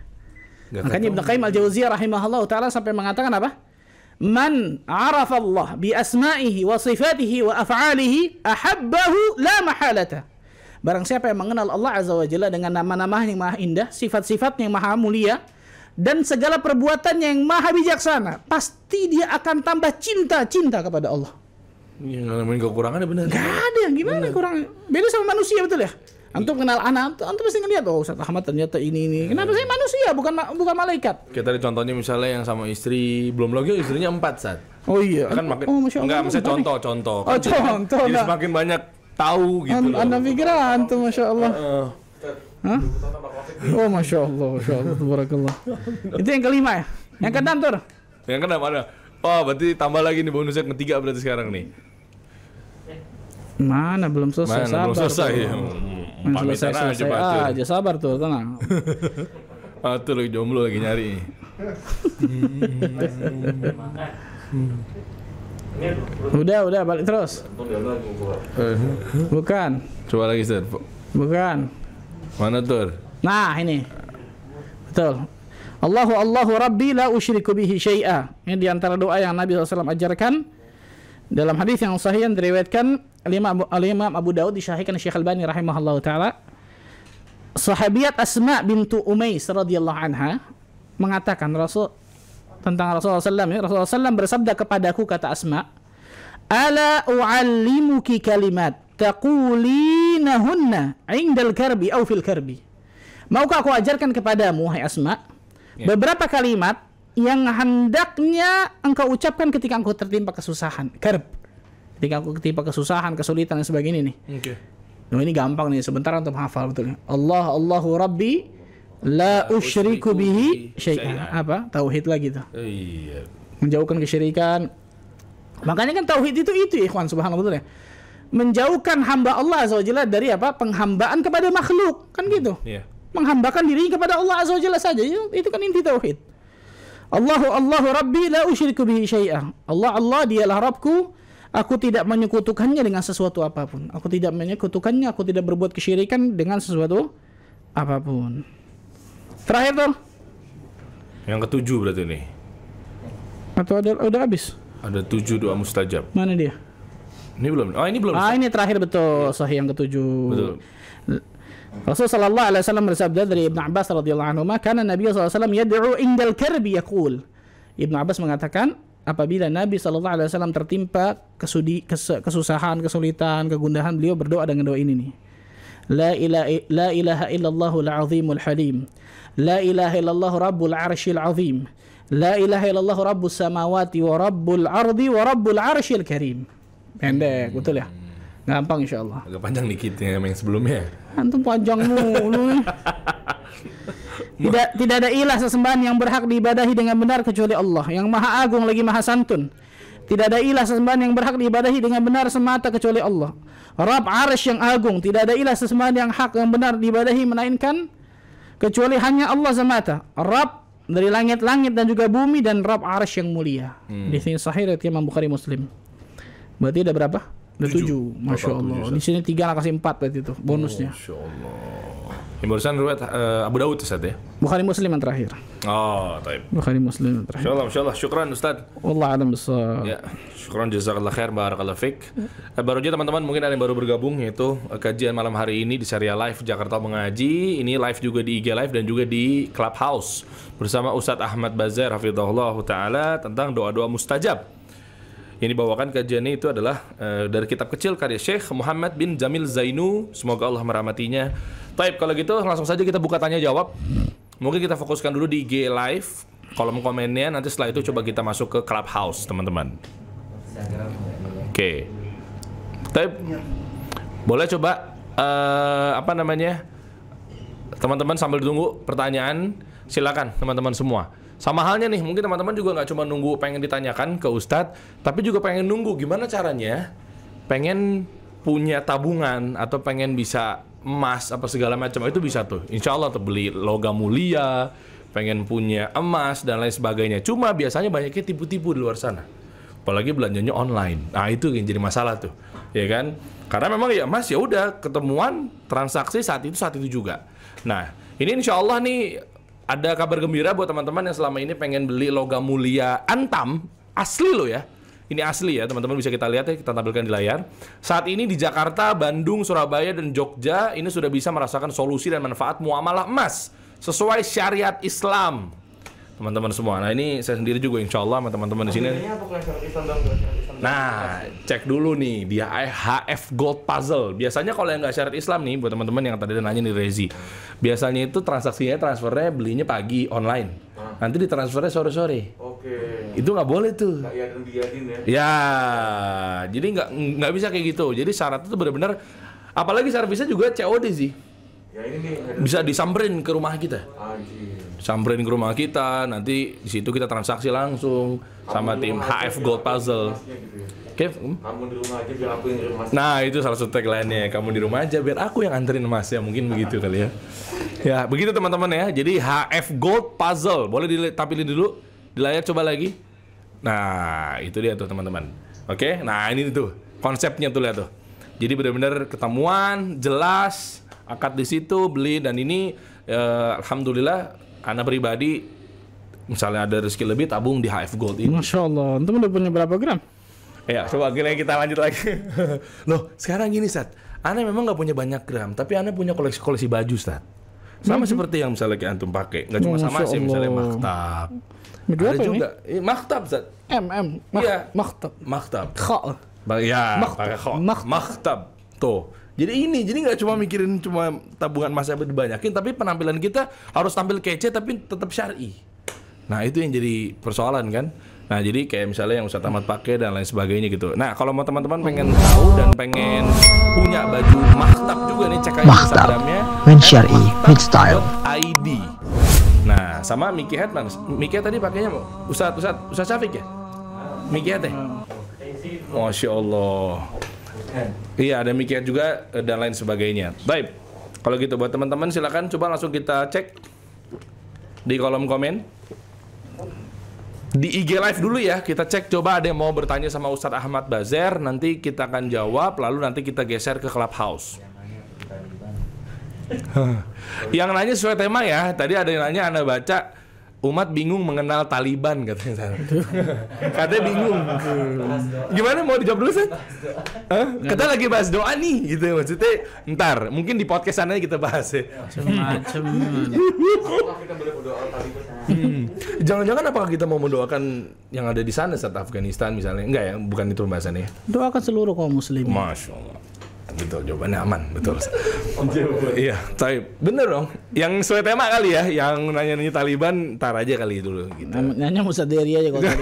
Gak Makanya Ibnu Qayyim Al-Jauziyah rahimahullah taala sampai mengatakan apa? Man 'arafa Allah bi asma'ihi wa sifatihi wa af'alihi ahabbahu la mahalata. Barang siapa yang mengenal Allah Azza wa Jalla dengan nama nama yang maha indah, sifat sifat yang maha mulia, dan segala perbuatannya yang maha bijaksana, pasti dia akan tambah cinta-cinta kepada Allah. Yang ngalamin kekurangan ya benar. Gak ada, gimana kurang? Beda sama manusia betul ya? Antum kenal anak antum, antum pasti ngeliat oh Ustaz Ahmad ternyata ini ini. Iya. Kenapa saya manusia bukan bukan malaikat? Kita ada contohnya misalnya yang sama istri belum lagi istrinya empat saat. Oh iya. Kan makin oh, Masya enggak misalnya contoh nih. contoh. Oh, kan oh contoh. Jadi, nah. semakin banyak tahu gitu. An anda pikir antum Masya Allah. Uh, Oh masya Allah, masya Allah, Itu yang kelima ya. Yang keenam tur. Yang keenam ada. Oh berarti tambah lagi nih bonusnya ketiga berarti sekarang nih. Mana belum selesai Mana, sabar. Belum selesai. Ya. Belum selesai, selesai aja, ah, aja sabar tuh tenang. Patuh lagi jomblo lagi nyari. udah udah balik terus. Bukan. Coba lagi Sir. Bukan. Mana tur? Nah ini. Betul. Allahu Allahu Rabbi la usyriku bihi syai'a. Ini diantara doa yang Nabi SAW ajarkan dalam hadis yang sahih yang diriwayatkan Imam Abu, Imam Abu Daud disyahihkan Syekh Al-Albani rahimahullahu taala Sahabiat Asma bintu Umais radhiyallahu anha mengatakan Rasul tentang Rasulullah SAW, ya, Rasulullah SAW bersabda kepadaku kata Asma, "Ala u'allimuki kalimat taqulinahunna 'indal karbi au fil karbi." Maukah aku ajarkan kepadamu hai Asma yeah. beberapa kalimat yang hendaknya engkau ucapkan ketika engkau tertimpa kesusahan. Kerb. Ketika engkau ketimpa kesusahan, kesulitan dan sebagainya nih. Oke. Okay. Nah, ini gampang nih sebentar untuk menghafal betulnya. Allah Allahu Rabbi la usyriku bihi syai'an. Apa? Tauhid lagi tuh. Iya. Menjauhkan kesyirikan. Makanya kan tauhid itu itu ya, ikhwan subhanallah ya Menjauhkan hamba Allah Azza dari apa? Penghambaan kepada makhluk. Kan gitu. Iya. Yeah. Menghambakan diri kepada Allah Azza saja. Itu kan inti tauhid. Allahu Allahu Rabbi la usyriku bihi syai'ah. Allah Allah dialah Rabbku, aku tidak menyekutukannya dengan sesuatu apapun. Aku tidak menyekutukannya, aku tidak berbuat kesyirikan dengan sesuatu apapun. Terakhir tuh. Yang ketujuh berarti ini. Atau ada udah habis? Ada tujuh doa mustajab. Mana dia? Ini belum. Ah, oh, ini belum. Ah, ini terakhir betul. Iya. Sahih yang ketujuh. Betul rasulullah sallallahu alaihi wasallam bersabda dari Ibnu Abbas radhiyallahu anhu, "Kana Nabi sallallahu alaihi wasallam yad'u indal karbi yaqul." Ibnu Abbas mengatakan, apabila Nabi sallallahu alaihi wasallam tertimpa kesudi, kes, kesusahan, kesulitan, kegundahan, beliau berdoa dengan doa ini nih. La ilaha, la ilaha illallahul azimul halim. La ilaha illallah rabbul arshil azim. La ilaha illallah rabbus samawati wa rabbul ardi wa rabbul arshil karim. Pendek, betul ya? Gampang insya Allah. Agak panjang dikit ya, yang sebelumnya. Antum panjang mulu. tidak tidak ada ilah sesembahan yang berhak diibadahi dengan benar kecuali Allah yang maha agung lagi maha santun. Tidak ada ilah sesembahan yang berhak diibadahi dengan benar semata kecuali Allah. Rab Arsh yang agung, tidak ada ilah sesembahan yang hak yang benar diibadahi melainkan kecuali hanya Allah semata. Rab dari langit-langit dan juga bumi dan Rab Arsh yang mulia. Hmm. Di sini sahih dari Imam Bukhari Muslim. Berarti ada berapa? Udah tujuh, masya Allah. di sini tiga lah kasih empat berarti itu bonusnya. Masya Allah. Yang barusan riwayat uh, eh, Abu Daud Ustaz ya? Bukhari Muslim yang terakhir. Oh, taib. Bukhari Muslim yang terakhir. Insyaallah, insyaallah. Syukran Ustaz. Allah alam besar. Ya, syukran jazakallah khair barakallah fik. Ya. baru aja teman-teman mungkin ada yang baru bergabung yaitu eh, kajian malam hari ini di Syariah Live Jakarta Mengaji. Ini live juga di IG Live dan juga di Clubhouse bersama Ustaz Ahmad Bazar Hafizahullah taala tentang doa-doa mustajab yang dibawakan kajiannya itu adalah uh, dari kitab kecil karya Syekh Muhammad bin Jamil Zainu. Semoga Allah merahmatinya. Taib kalau gitu langsung saja kita buka tanya jawab. Mungkin kita fokuskan dulu di IG live kolom komennya nanti setelah itu coba kita masuk ke Clubhouse, teman-teman. Oke. Okay. Taib boleh coba uh, apa namanya? Teman-teman sambil tunggu pertanyaan, silakan teman-teman semua. Sama halnya nih, mungkin teman-teman juga nggak cuma nunggu pengen ditanyakan ke Ustadz, tapi juga pengen nunggu gimana caranya pengen punya tabungan atau pengen bisa emas apa segala macam itu bisa tuh. Insya Allah tuh beli logam mulia, pengen punya emas dan lain sebagainya. Cuma biasanya banyaknya tipu-tipu di luar sana. Apalagi belanjanya online. Nah, itu yang jadi masalah tuh. Ya kan? Karena memang ya emas ya udah ketemuan transaksi saat itu saat itu juga. Nah, ini insya Allah nih ada kabar gembira buat teman-teman yang selama ini pengen beli logam mulia Antam asli lo ya. Ini asli ya, teman-teman bisa kita lihat ya, kita tampilkan di layar. Saat ini di Jakarta, Bandung, Surabaya, dan Jogja ini sudah bisa merasakan solusi dan manfaat muamalah emas sesuai syariat Islam. Teman-teman semua. Nah, ini saya sendiri juga Insyaallah sama teman-teman di sini. Apa, Nah, cek dulu nih dia HF Gold Puzzle. Biasanya kalau yang nggak syarat Islam nih, buat teman-teman yang tadi nanya di Rezi, biasanya itu transaksinya transfernya belinya pagi online. Nanti ditransfernya sore-sore. Oke. Itu nggak boleh tuh. Iya, ya. ya, jadi nggak nggak bisa kayak gitu. Jadi syarat itu benar-benar, apalagi syarat bisa juga COD sih. Ya ini nih. Bisa disamperin ke rumah kita. Anjir samperin ke rumah kita nanti di situ kita transaksi langsung sama tim HF Gold Puzzle gitu ya? Kev, hmm? kamu di rumah aja biar aku yang ngirim Nah itu salah satu tagline-nya. Kamu di rumah aja biar aku yang anterin mas ya mungkin begitu kali ya. Ya begitu teman-teman ya. Jadi HF Gold Puzzle boleh ditampilin dulu di layar coba lagi. Nah itu dia tuh teman-teman. Oke, nah ini tuh konsepnya tuh lihat tuh. Jadi benar-benar ketemuan, jelas, akad di situ, beli dan ini eh, alhamdulillah anda pribadi misalnya ada rezeki lebih tabung di HF Gold ini. Masya Allah, itu udah punya berapa gram? Ya, coba gila kita lanjut lagi. Loh, sekarang gini, Sat. Anda memang nggak punya banyak gram, tapi Anda punya koleksi-koleksi baju, Sat. Sama mm-hmm. seperti yang misalnya kayak antum pakai. Nggak cuma sama sih, misalnya maktab. Ada ada juga. Ini? Iya, eh, maktab, Sat. Iya. Maktab. Maktab. Kha. Ya, pakai kha. Maktab. Tuh. Jadi ini, jadi nggak cuma mikirin cuma tabungan masa dibanyakin, tapi penampilan kita harus tampil kece tapi tetap syari. Nah itu yang jadi persoalan kan. Nah jadi kayak misalnya yang usah Ahmad pakai dan lain sebagainya gitu. Nah kalau mau teman-teman pengen tahu dan pengen punya baju maktab juga nih cek aja Instagramnya. Men syari, men style. ID. Nah sama Miki Hetman, Miki tadi pakainya usah Usah, usah, Syafiq ya. Miki Hetman. Ya? Hmm. Masya Allah. Kan? Iya, demikian juga eh, dan lain sebagainya. Baik. Kalau gitu buat teman-teman silakan coba langsung kita cek di kolom komen. Di IG live dulu ya, kita cek coba ada yang mau bertanya sama Ustadz Ahmad Bazer, nanti kita akan jawab lalu nanti kita geser ke Clubhouse. yang nanya sesuai tema ya, tadi ada yang nanya Anda baca umat bingung mengenal Taliban katanya katanya bingung gimana mau dijawab dulu sih? kita lagi bahas doa nih gitu maksudnya ntar mungkin di podcast sana kita bahas ya macam hmm. jangan-jangan apakah kita mau mendoakan yang ada di sana saat Afghanistan misalnya enggak ya bukan itu pembahasannya doakan seluruh kaum muslim. masya Allah betul jawabannya aman betul oh, iya tapi bener dong yang sesuai tema kali ya yang nanya nanya Taliban tar aja kali dulu gitu nanya Musaderi aja kalau iya.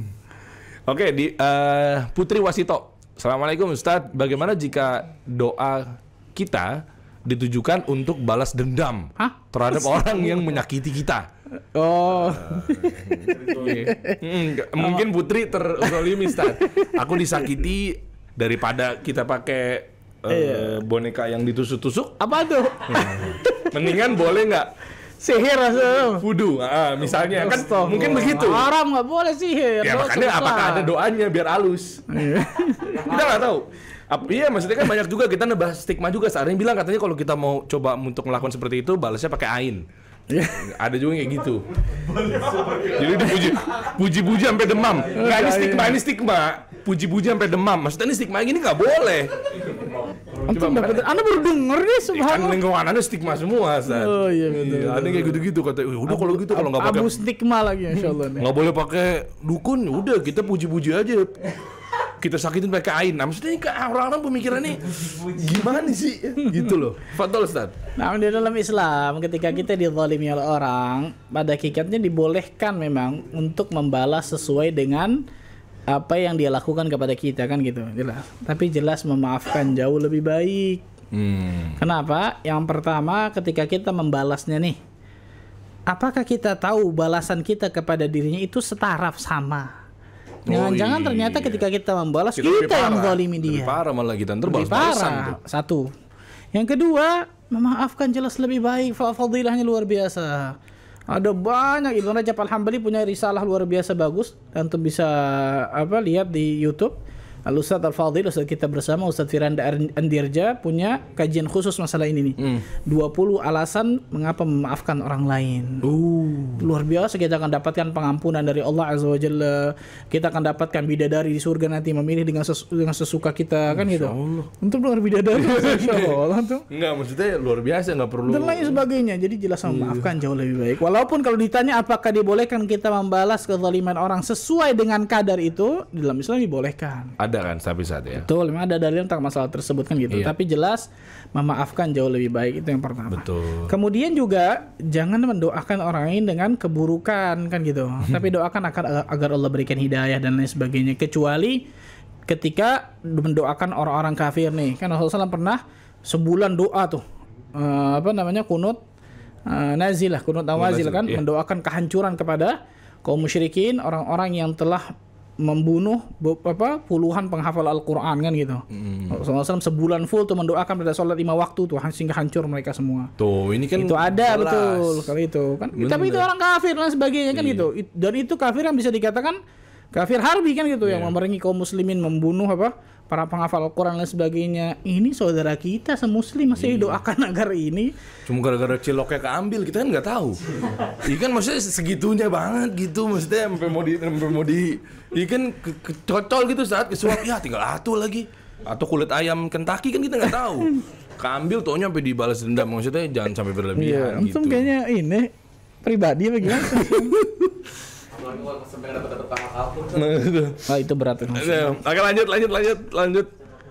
oke di uh, Putri Wasito Assalamualaikum Ustad bagaimana jika doa kita ditujukan untuk balas dendam Hah? terhadap orang yang menyakiti kita Oh. Uh, mungkin Putri terolimi Aku disakiti daripada kita pakai uh, boneka yang ditusuk-tusuk apa tuh mendingan boleh nggak sihir Fudu, ah, ah, misalnya kan Stop. mungkin begitu. Haram nggak boleh sihir. Ya makanya sebesar. apakah ada doanya biar halus? Iya. kita nggak tahu. Ap iya maksudnya kan banyak juga kita ngebahas stigma juga. Seandainya bilang katanya kalau kita mau coba untuk melakukan seperti itu balasnya pakai ain. Iya. ada juga kayak gitu. Jadi dipuji puji-puji sampai demam. Enggak ini stigma, ini stigma puji-puji sampai demam. Maksudnya ini stigma gini nggak boleh. Antum dapat, Anda baru denger nih subhanallah. kan lingkungan Anda stigma semua, Ustaz. Oh iya betul. Iya, ada kayak gitu-gitu kata, eh, udah kalau gitu kalau nggak pakai abu stigma lagi ya, insyaallah nih. Nggak boleh pakai dukun, udah kita puji-puji aja. kita sakitin pakai ain, Nah, maksudnya ini orang-orang pemikiran nih. gimana sih? gitu loh. Fatal Ustaz. Nah, di dalam Islam ketika kita dizalimi oleh orang, pada kikatnya dibolehkan memang untuk membalas sesuai dengan apa yang dia lakukan kepada kita kan gitu jelas tapi jelas memaafkan jauh lebih baik hmm. kenapa yang pertama ketika kita membalasnya nih apakah kita tahu balasan kita kepada dirinya itu setaraf sama oh, Jangan-jangan iya. ternyata ketika kita membalas kita, kita yang zalimi dia. Lebih parah malah kita terbalas lebih parah. Satu. Yang kedua, memaafkan jelas lebih baik. Fadilahnya luar biasa. Ada banyak Ibnu gitu. Rajab nah, Al-Hambali punya risalah luar biasa bagus. Antum bisa apa lihat di YouTube Al Ustadz Al Fadil Ustadz kita bersama Ustadz Firanda Andirja punya kajian khusus masalah ini nih. Hmm. 20 alasan mengapa memaafkan orang lain. Uh. Luar biasa kita akan dapatkan pengampunan dari Allah Azza wa Jalla. Kita akan dapatkan bidadari di surga nanti memilih dengan ses dengan sesuka kita kan gitu. Allah. Untuk luar bidadari Insya tuh. Enggak maksudnya luar biasa nggak perlu. Dan lain sebagainya. Jadi jelas iya. memaafkan jauh lebih baik. Walaupun kalau ditanya apakah dibolehkan kita membalas kezaliman orang sesuai dengan kadar itu dalam Islam dibolehkan ada kan tapi saat ya. Betul, memang ada dalil tentang masalah tersebut kan gitu. Iya. Tapi jelas memaafkan jauh lebih baik itu yang pertama. Betul. Kemudian juga jangan mendoakan orang lain dengan keburukan kan gitu. tapi doakan akan agar Allah berikan hidayah dan lain sebagainya. Kecuali ketika mendoakan orang-orang kafir nih. Kan Rasulullah SAW pernah sebulan doa tuh uh, apa namanya kunut uh, eh, nazilah kunut nawazil kan iya. mendoakan kehancuran kepada kaum musyrikin orang-orang yang telah membunuh apa puluhan penghafal Al-Qur'an kan gitu. Hmm. Rasulullah sebulan full tuh mendoakan pada sholat lima waktu tuh sehingga hancur mereka semua. Tuh, ini kan itu ada jelas. betul kali itu kan. Bener, Tapi itu orang kafir dan sebagainya kan Iyi. gitu. Dan itu kafir yang bisa dikatakan kafir harbi kan gitu yeah. yang iya. memerangi kaum muslimin membunuh apa para penghafal Al-Quran dan sebagainya ini saudara kita semuslim masih iya. doakan agar ini cuma gara-gara ciloknya keambil kita kan nggak tahu ikan iya maksudnya segitunya banget gitu maksudnya sampai mau di sampai mau di ikan iya kecocol gitu saat kesuap ya tinggal atuh lagi atau kulit ayam Kentucky kan kita nggak tahu keambil taunya sampai dibalas dendam maksudnya jangan sampai berlebihan iya, gitu kayaknya ini pribadi apa gimana Wah ah, itu berat. Oke lanjut lanjut lanjut lanjut.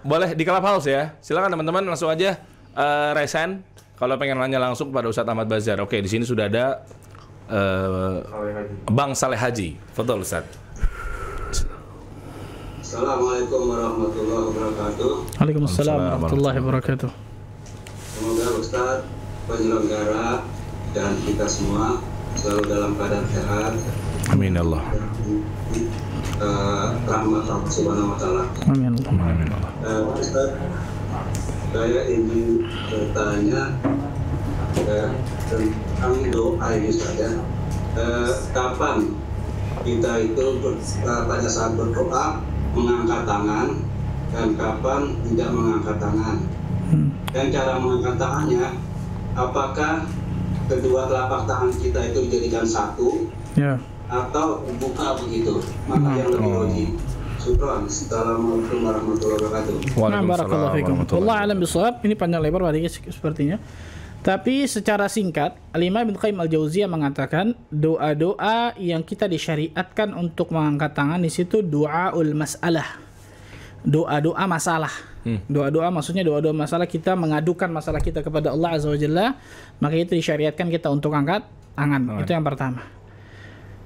Boleh di Club House ya. Silakan teman-teman langsung aja uh, eh, resen kalau pengen nanya langsung kepada Ustadz Ahmad Bazar. Oke, di sini sudah ada uh, Bang Saleh Haji. Foto Ustadz. Assalamualaikum warahmatullahi wabarakatuh. Waalaikumsalam warahmatullahi wabarakatuh. Semoga Ustadz penyelenggara dan kita semua selalu dalam keadaan sehat Amin ya Allah. Eh, rahmat Allah Subhanahu wa taala. Amin ya Allah. Amin Allah. Eh, saya ingin bertanya eh, tentang doa ini saja. Ya. kapan kita itu pada saat berdoa mengangkat tangan dan kapan tidak mengangkat tangan? Hmm. Dan cara mengangkat tangannya, apakah kedua telapak tangan kita itu dijadikan satu? Yeah atau buka begitu maka yang lebih hmm. wajib Assalamualaikum warahmatullahi wabarakatuh. Waalaikumsalam. Nah, Allah alam Ini panjang lebar berarti sepertinya. Tapi secara singkat, Alimah bin Qaim al jauziyah mengatakan doa-doa yang kita disyariatkan untuk mengangkat tangan di situ doaul masalah. Doa-doa masalah. Hmm. Doa-doa maksudnya doa-doa masalah kita mengadukan masalah kita kepada Allah Azza wajalla maka itu disyariatkan kita untuk angkat tangan. Itu yang pertama.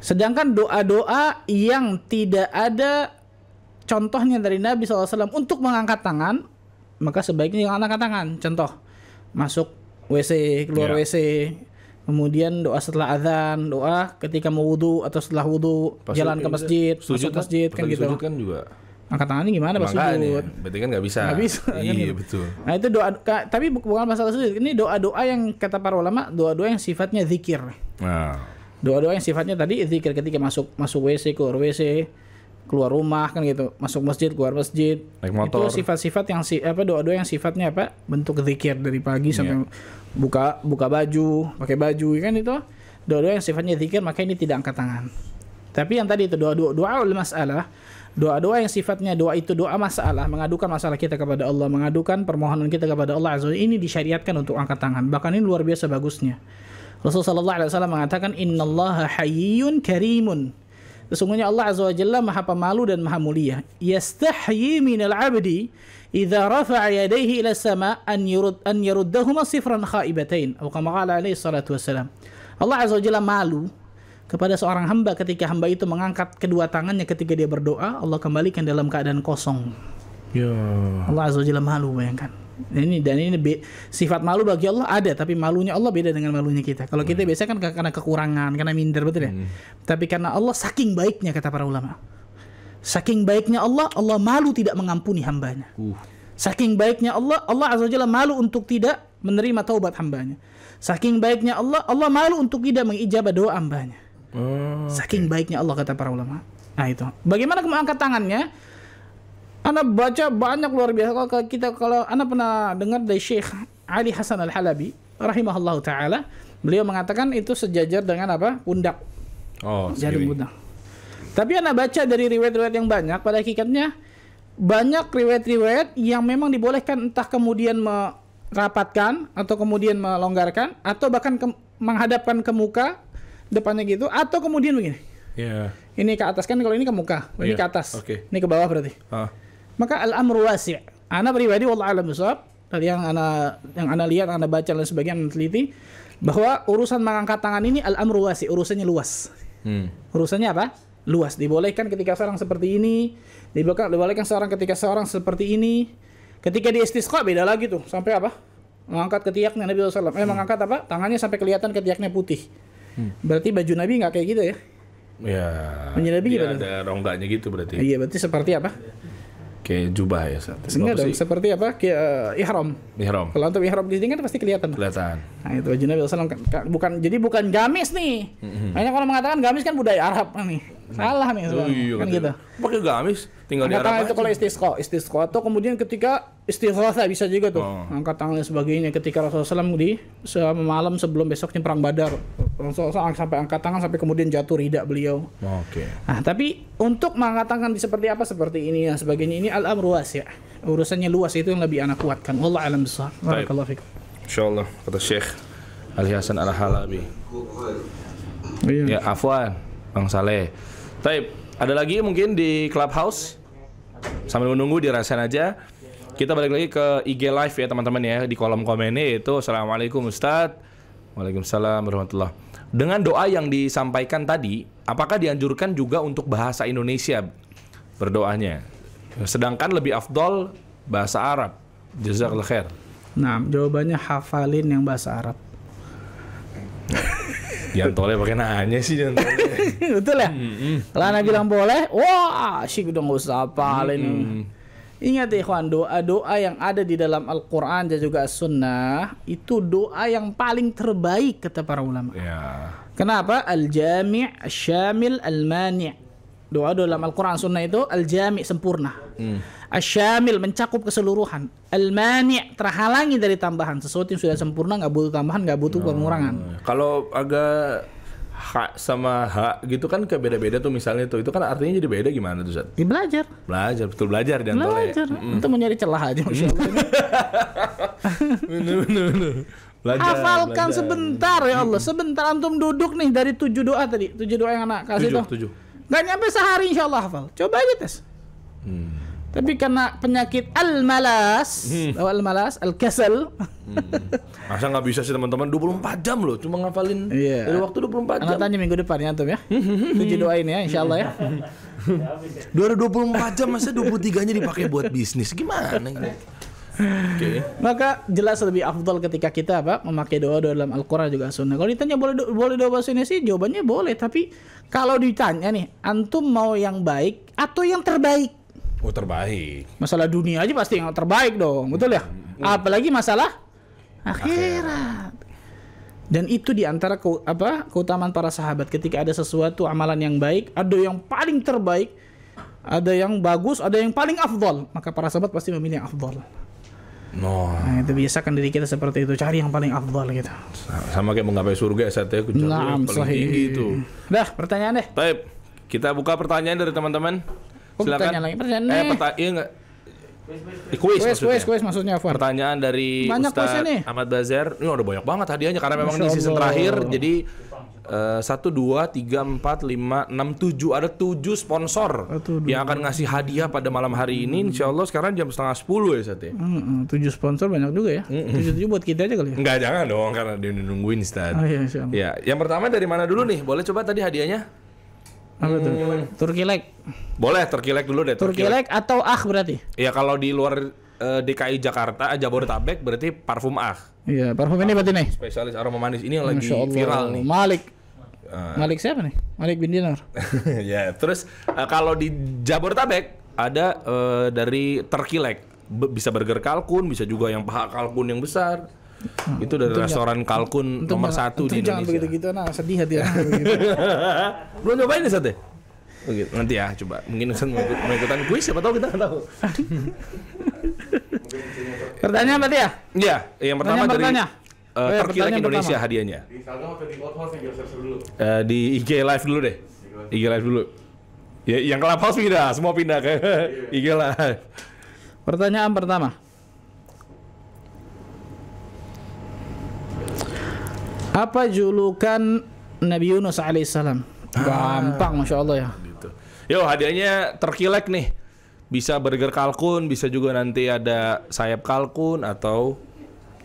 Sedangkan doa-doa yang tidak ada contohnya dari Nabi SAW untuk mengangkat tangan, maka sebaiknya yang angkat tangan. Contoh, masuk WC, keluar yeah. WC, kemudian doa setelah azan, doa ketika mau wudhu atau setelah wudhu, Pas jalan ke masjid, sujud masuk kan? masjid, kan, kan gitu. kan juga angkat tangannya gimana Maka pas sujud? berarti kan nggak bisa. Nggak bisa. Kan iya kan? betul. Nah itu doa, tapi bukan masalah sujud. Ini doa doa yang kata para ulama doa doa yang sifatnya zikir. Nah doa-doa yang sifatnya tadi zikir ketika masuk masuk WC keluar WC keluar rumah kan gitu masuk masjid keluar masjid like motor. itu sifat-sifat yang si apa doa-doa yang sifatnya apa bentuk zikir dari pagi yeah. sampai buka buka baju pakai baju ya kan itu doa-doa yang sifatnya zikir makanya ini tidak angkat tangan tapi yang tadi itu doa-doa doa masalah doa-doa yang sifatnya doa itu doa masalah mengadukan masalah kita kepada Allah mengadukan permohonan kita kepada Allah azza ini disyariatkan untuk angkat tangan bahkan ini luar biasa bagusnya rasulullah shallallahu alaihi wasallam mengatakan allah hayyun karimun. Sesungguhnya Allah azza wajalla maha pemalu dan maha mulia. Yastahyi minal abdi idza rafa'a yadaihi ila sama an yurud an yuruddahuma sifran khaibatain atau kama qala alaihi salatu wassalam Allah azza wajalla malu kepada seorang hamba ketika hamba itu mengangkat kedua tangannya ketika dia berdoa, Allah kembalikan dalam keadaan kosong. Ya. Allah azza wajalla malu bayangkan. ini dan ini be, sifat malu bagi Allah ada tapi malunya Allah beda dengan malunya kita. Kalau kita hmm. biasa kan karena kekurangan, karena minder betul ya. Hmm. Tapi karena Allah saking baiknya kata para ulama. Saking baiknya Allah, Allah malu tidak mengampuni hambanya. Uh. Saking baiknya Allah, Allah azza wajalla malu untuk tidak menerima taubat hambanya. Saking baiknya Allah, Allah malu untuk tidak mengijabah doa hambanya. Oh, Saking baiknya Allah kata para ulama. Nah itu. Bagaimana kamu angkat tangannya? Anak baca banyak luar biasa kalau kita kalau anak pernah dengar dari Syekh Ali Hasan Al Halabi rahimahullah taala beliau mengatakan itu sejajar dengan apa pundak oh, jari pundak tapi anak baca dari riwayat-riwayat yang banyak pada hakikatnya banyak riwayat-riwayat yang memang dibolehkan entah kemudian merapatkan atau kemudian melonggarkan atau bahkan ke menghadapkan ke muka depannya gitu atau kemudian begini yeah. ini ke atas kan kalau ini ke muka ini yeah. ke atas okay. ini ke bawah berarti uh maka al-amru wasi' ana pribadi wallah alam bisawab dari yang ana yang ana lihat ana baca dan sebagian teliti bahwa urusan mengangkat tangan ini al-amru wasi urusannya luas hmm. urusannya apa luas dibolehkan ketika seorang seperti ini dibolehkan dibolehkan seorang ketika seorang seperti ini ketika di istisqa beda lagi tuh sampai apa mengangkat ketiaknya Nabi SAW eh hmm. mengangkat apa tangannya sampai kelihatan ketiaknya putih hmm. berarti baju Nabi nggak kayak gitu ya Ya. Menjadi gimana? Ada rongganya gitu berarti. Iya, berarti seperti apa? Kayak jubah ya Ustaz. Enggak dong, seperti apa? Kayak uh, eh, ihram. Ihram. Kalau untuk ihram di sini kan pasti kelihatan. Kelihatan. Nah, itu wajib Nabi kan- kan- bukan jadi bukan gamis nih. Mm-hmm. Makanya kalau mengatakan gamis kan budaya Arab kan nih salah nih oh, kan gitu pakai gamis tinggal angkat tangan itu kalau istisqa istisqa atau kemudian ketika istighosa bisa juga tuh oh. angkat tangan dan sebagainya ketika Rasulullah SAW di semalam sebelum besoknya perang Badar Rasulullah SAW sampai angkat tangan sampai kemudian jatuh ridak beliau oke okay. nah tapi untuk mengangkat tangan di seperti apa seperti ini ya sebagainya ini al amru ya urusannya luas itu yang lebih anak kuatkan Allah alam besar barakallahu fikum insyaallah kata Syekh Ali Hasan Al Halabi iya. ya afwan Bang Saleh Taib, ada lagi mungkin di Clubhouse? Sambil menunggu dirasain aja. Kita balik lagi ke IG Live ya teman-teman ya di kolom komennya itu Assalamualaikum Ustadz. Waalaikumsalam warahmatullah. Dengan doa yang disampaikan tadi, apakah dianjurkan juga untuk bahasa Indonesia berdoanya? Sedangkan lebih afdol bahasa Arab. Jazakallah khair. Nah, jawabannya hafalin yang bahasa Arab. Jantolnya pakai nanya sih jantolnya. Betul ya? Mm -hmm. Lana bilang boleh. Wah, sih udah nggak usah paling. Mm -hmm. Ingat ya Ikhwan, doa-doa yang ada di dalam Al-Quran dan juga Sunnah itu doa yang paling terbaik kata para ulama. ya. Kenapa? Al-Jami' Syamil Al-Mani' Doa dalam Al-Quran Sunnah itu Al-Jami' sempurna. hmm asyamil mencakup keseluruhan al terhalangi dari tambahan sesuatu yang sudah sempurna nggak butuh tambahan nggak butuh oh, pengurangan oh. kalau agak hak sama hak gitu kan ke beda-beda tuh misalnya tuh itu kan artinya jadi beda gimana tuh Zat? Ya, belajar. Belajar betul belajar dan ya. belajar. untuk Mm. Itu mencari celah aja masya Allah. belajar, Hafalkan belajar. sebentar ya Allah. Sebentar antum duduk nih dari tujuh doa tadi. Tujuh doa yang anak kasih tujuh, tuh. Tujuh. Gak nyampe sehari insya Allah hafal. Coba aja tes. Hmm. Tapi karena penyakit al-malas, hmm. al-malas, al kesel. Hmm. Masa nggak bisa sih teman-teman 24 jam loh, cuma ngafalin yeah. dari waktu 24 jam. Anak tanya minggu depan ya antum ya. Itu doain ya insya Allah ya. Dua dua ratus puluh empat jam masa dua puluh tiganya dipakai buat bisnis. Gimana gitu? Oke. Okay. Maka jelas lebih afdol ketika kita apa memakai doa doa dalam Al-Qur'an juga sunnah. Kalau ditanya boleh do boleh doa bahasa sih jawabannya boleh, tapi kalau ditanya nih antum mau yang baik atau yang terbaik? Oh terbaik. Masalah dunia aja pasti yang terbaik dong, betul ya? Mm, mm, mm. Apalagi masalah akhirat. Dan itu diantara ke, apa keutamaan para sahabat ketika ada sesuatu amalan yang baik, ada yang paling terbaik, ada yang bagus, ada yang paling afdol, maka para sahabat pasti memilih yang afdol. No. Nah, itu biasakan diri kita seperti itu, cari yang paling afdol gitu. Sama kayak menggapai surga saat itu nah, paling itu. Dah, pertanyaan deh. Baik, kita buka pertanyaan dari teman-teman. Kok Silakan. pertanyaan lagi pertanyaan eh pertanyaan iya enggak Quiz, quiz, quiz, maksudnya. quiz, maksudnya Far. Pertanyaan dari banyak Ustaz nih. Ahmad Bazar. Ini udah banyak banget hadiahnya karena memang Masya ini season terakhir. Jadi eh, satu dua tiga empat lima enam tujuh ada tujuh sponsor Satu, dua, yang akan ngasih hadiah pada malam hari ini. Hmm. Insya Allah sekarang jam setengah sepuluh ya Sate. Mm-mm, ya? hmm. tujuh sponsor banyak juga ya. Hmm. Tujuh tujuh buat kita aja kali. ya? Enggak jangan dong karena dia nungguin Ustaz. Oh, iya, Ya, yang pertama dari mana dulu nih? Boleh coba tadi hadiahnya? Apa tuh? Turki leg. Boleh Turki leg dulu deh. Turki, atau ah berarti? Iya kalau di luar eh, DKI Jakarta Jabodetabek berarti parfum ah. Iya, parfum ini berarti nih. Spesialis aroma manis ini yang lagi viral nih. Malik. Ah. Malik siapa nih? Malik bin Dinar. ya, terus eh, kalau di Jabodetabek ada eh, dari Turki leg. bisa burger kalkun, bisa juga yang paha kalkun yang besar Hmm. Itu dari restoran ya. Kalkun Untung nomor jangan, satu di Indonesia. Jangan begitu-gitu, nah sedih hati ya. Belum cobain nih sate? Oke, oh, gitu. Nanti ya coba. Mungkin Hasan mau, puisi, ikutan kuis siapa tahu kita nggak tahu. Pertanyaan berarti ya? Iya, yang pertama dari pertanyaan. Uh, oh, ya, Indonesia pertama. hadiahnya. Di di Uh, di IG Live dulu deh. IG Live dulu. Ya, yang Clubhouse pindah, semua pindah ke IG iya. Live. Pertanyaan pertama. Apa julukan Nabi Yunus alaihissalam? Ah. Gampang, masya Allah ya. Gitu. Yo hadiahnya terkilek nih. Bisa burger kalkun, bisa juga nanti ada sayap kalkun atau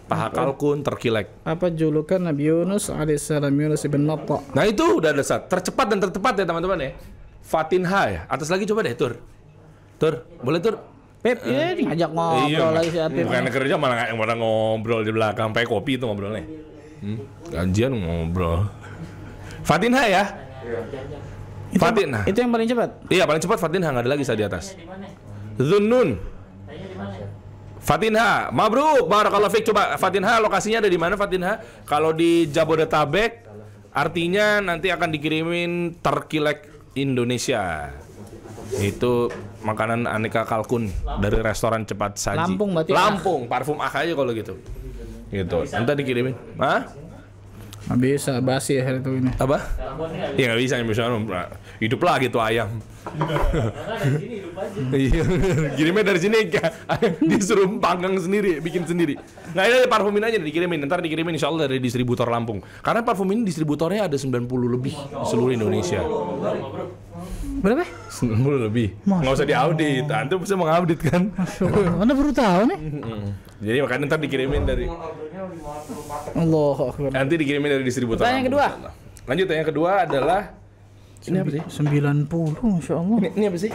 paha kalkun terkilek. Apa julukan Nabi Yunus alaihissalam Yunus ibn Matta? Nah itu udah ada saat tercepat dan tertepat ya teman-teman ya. Fatinha ya. Atas lagi coba deh tur. Tur, boleh tur? Pep, uh, eh. ya, ngajak ngobrol iya, lagi si Atin. Bukan kerja malah, malah ngobrol di belakang, pakai kopi itu ngobrolnya. Hmm? Gajian ngobrol. Fatinha ya? Fatin Itu, Fatinha. Itu yang paling cepat? Iya, paling cepat Fatinha nggak ada lagi saya di atas. Zunun. Fatinha, mabruk, kalau fiik. Coba Fatinha lokasinya ada di mana Fatinha? Kalau di Jabodetabek artinya nanti akan dikirimin terkilek Indonesia. Itu makanan aneka kalkun dari restoran cepat saji. Lampung berarti. Ya? Lampung, parfum ah kalau gitu gitu nanti dikirimin Hah? Nggak bisa basi ya hari itu ini. Apa? Ya nggak bisa misalnya nah, hidup lah gitu ayam. Iya, kirimnya dari sini disuruh panggang sendiri, bikin sendiri. Nah ini ada parfumin aja dikirimin, ntar dikirimin insya Allah dari distributor Lampung. Karena parfum ini distributornya ada 90 lebih di seluruh Indonesia. Berapa? 90 lebih. Nggak usah diaudit, antum bisa mengaudit kan? mana Allah, anda baru tahu nih. Jadi makanya ntar dikirimin dari Allah Nanti dikirimin dari distributor. Tanya kedua. Lanjut tanya kedua adalah ini apa sih? 90 Masya Allah ini, ini apa sih?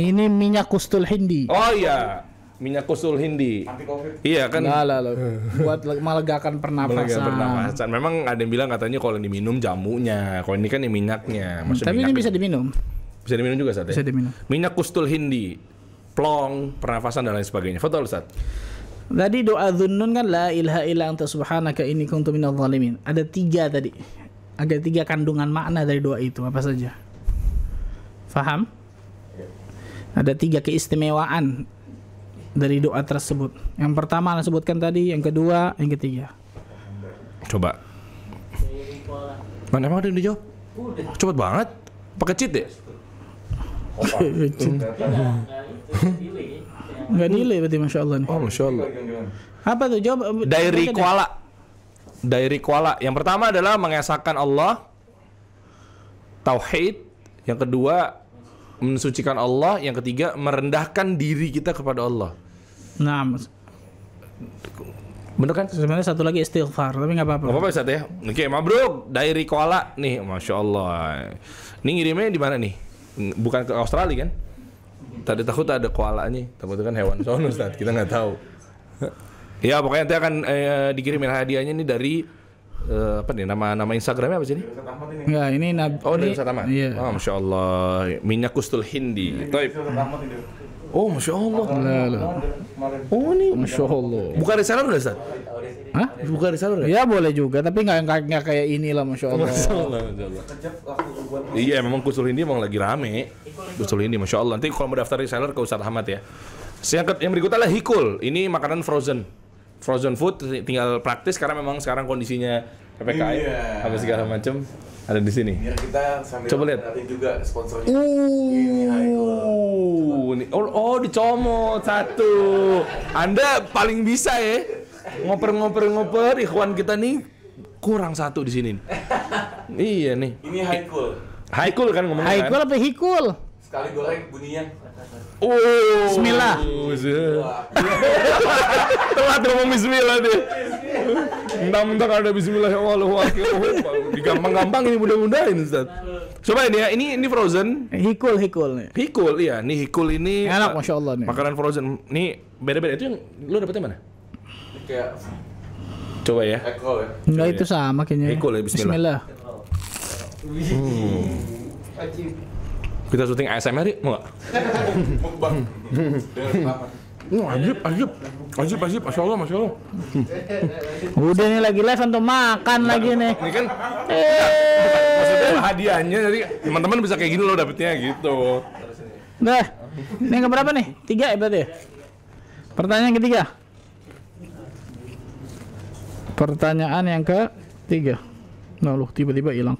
Ini minyak kustul hindi Oh iya Minyak kustul hindi Anti covid Iya kan Enggak lah loh Buat melegakan pernapasan Melegakan pernapasan Memang ada yang bilang katanya kalau diminum jamunya Kalau ini kan ya minyaknya Maksud Tapi minyak ini bisa diminum Bisa diminum juga saat ya? Bisa diminum Minyak kustul hindi Plong, pernafasan dan lain sebagainya Foto lu saat Tadi doa dhunnun kan la ilaha illa anta subhanaka inni kuntu minadh zalimin. Ada tiga tadi. Ada tiga kandungan makna dari doa itu apa saja? Faham? Ada tiga keistimewaan dari doa tersebut. Yang pertama yang sebutkan tadi, yang kedua, yang ketiga. Coba. Mana emang ada yang dijawab? Cepet banget. Pakai cheat ya? Kecil. Enggak nilai berarti masya Allah nih. Oh masya Allah. Apa tuh jawab? Eh, Diary koala. Diary koala. Yang pertama adalah mengesahkan Allah, tauhid. Yang kedua mensucikan Allah. Yang ketiga merendahkan diri kita kepada Allah. Nah, bener kan? Sebenarnya satu lagi istighfar, tapi nggak apa-apa. Gak apa-apa Ustaz ya. Oke, mabruk. Diary koala nih, masya Allah. Ini ngirimnya di mana nih? Bukan ke Australia kan? tadi takut ada koala koalanya takut kan hewan sono Ustaz kita nggak tahu ya pokoknya nanti akan eh, dikirimin hadiahnya ini dari eh, apa nih nama nama Instagramnya apa sih ini? nggak ini nab- oh dari Ustaz Ahmad. Iya. Oh, masya Allah minyak kustul Hindi. Iya, Toib. Oh masya Allah. Lah, Allah. Oh ini masya Allah. Bukan reseller udah Ustaz? Hah? Bukan reseller? udah? Ya boleh juga, tapi nggak nggak kayak ini masya Allah. Masya Allah, masya Allah. Iya memang kusul ini emang lagi rame. Kusul ini masya Allah. Nanti kalau mau daftar reseller ke Ustaz Ahmad ya. Yang berikutnya adalah hikul. Ini makanan frozen frozen food tinggal praktis karena memang sekarang kondisinya PPKM ya? iya. apa segala macam ada di sini. Biar kita sambil Coba lihat. juga sponsornya. Uh, ini oh, oh dicomot satu. Anda paling bisa ya. Ngoper-ngoper-ngoper ikhwan kita nih kurang satu di sini. iya nih. Ini Haikul. Haikul kan ngomongnya. Haikul kan? apa Hikul? Sekali goreng bunyinya. Oh, bismillah. Oh, Telat ngomong bismillah deh. Mudah-mudahan ada bismillah ya, ya Allah Digampang-gampang ini mudah-mudahan Ustaz. Coba ini ya, ini ini frozen. Hikul hikul nih. Hikul iya, nih hikul ini enak Masya Allah nih. Makanan frozen. Nih beda-beda itu yang lu dapetnya mana? Kayak Coba ya. Ekol ya. Enggak itu ya. sama kayaknya. Hikul ya bismillah. Bismillah. Hmm. Kita syuting ASMR yuk, mau nggak? Wah, hmm. hmm, ajib, ajib, ajib, ajib, masya Allah, masya Allah. Udah nih lagi live untuk makan lagi nih. Ini kan, eh. maksudnya kan hadiahnya jadi teman-teman bisa kayak gini loh dapetnya gitu. Nah, ini berapa nih? Tiga ya berarti. Ya? Pertanyaan ketiga. Pertanyaan yang ke tiga. Nah, loh tiba-tiba hilang.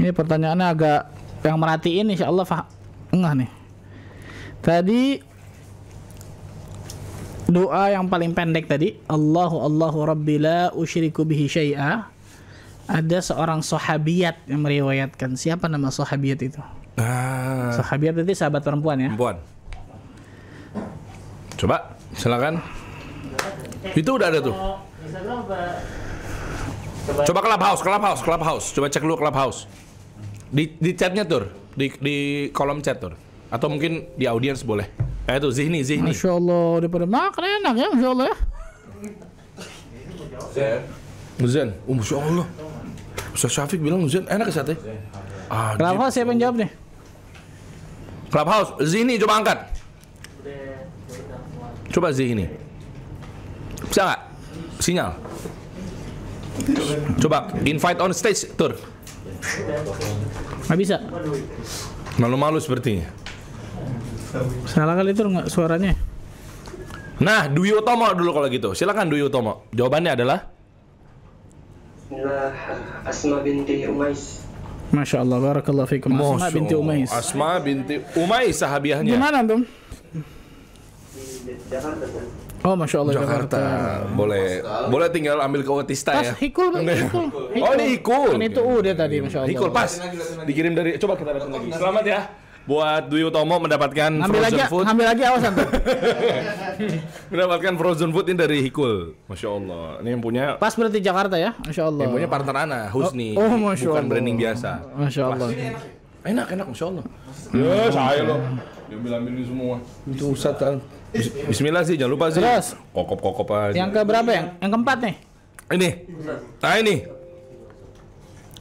Ini pertanyaannya agak yang merhatiin insya Allah fah enggak nih. Tadi doa yang paling pendek tadi Allahu Allahu Rabbi la usyriku bihi syai'a ada seorang sahabiat yang meriwayatkan siapa nama sahabiat itu ah. sahabiat itu sahabat perempuan ya perempuan coba silakan itu udah ada tuh Coba, Coba Clubhouse, Clubhouse, Clubhouse. Coba cek dulu Clubhouse. Di, di chatnya tur, di, di kolom chat tur. Atau mungkin di audiens boleh. Eh tuh Zihni, Zihni. Masya Allah, daripada makan nah, enak ya, Masya Allah ya. Zen. Zen, oh, Masya Allah. Ustaz Syafiq bilang Zen enak ya Ah, Clubhouse siapa yang jawab nih? Clubhouse, Zihni coba angkat. Coba Zihni. Bisa nggak? Sinyal. Coba invite on stage, Tur. Nggak bisa. Malu-malu sepertinya. Salah kali itu nggak suaranya. Nah, Dwi Utomo dulu kalau gitu. Silakan Dwi Utomo. Jawabannya adalah Asma binti Umais. Masya Allah, barakallah fikum. Asma binti Umais. Asma binti Umais sahabiahnya. Gimana tuh? Oh, masya Allah Jakarta. Jakarta. Boleh, boleh tinggal ambil ke Otista pas, ya. Hikul, hikul, hikul. Oh ini hikul. Kan itu udah tadi masya Allah. Hikul pas. Dikirim dari. Coba kita datang lagi. Selamat ya buat Dwi Utomo mendapatkan ambil frozen lagi, ya, food. Ambil lagi awas mendapatkan frozen food ini dari Hikul. Masya Allah. Ini yang punya. Pas berarti Jakarta ya, Masya Allah. Yang punya partner Ana, Husni. Oh, oh Masya Bukan Allah. branding biasa. Masya Allah. Enak, enak, Masya Allah. Ya, saya loh. Dia ambil ini semua. Itu usah Bismillah sih, jangan lupa sih. Terus. Kokop-kokop aja. Yang ke berapa yang? Yang keempat nih. Ini. Nah ini.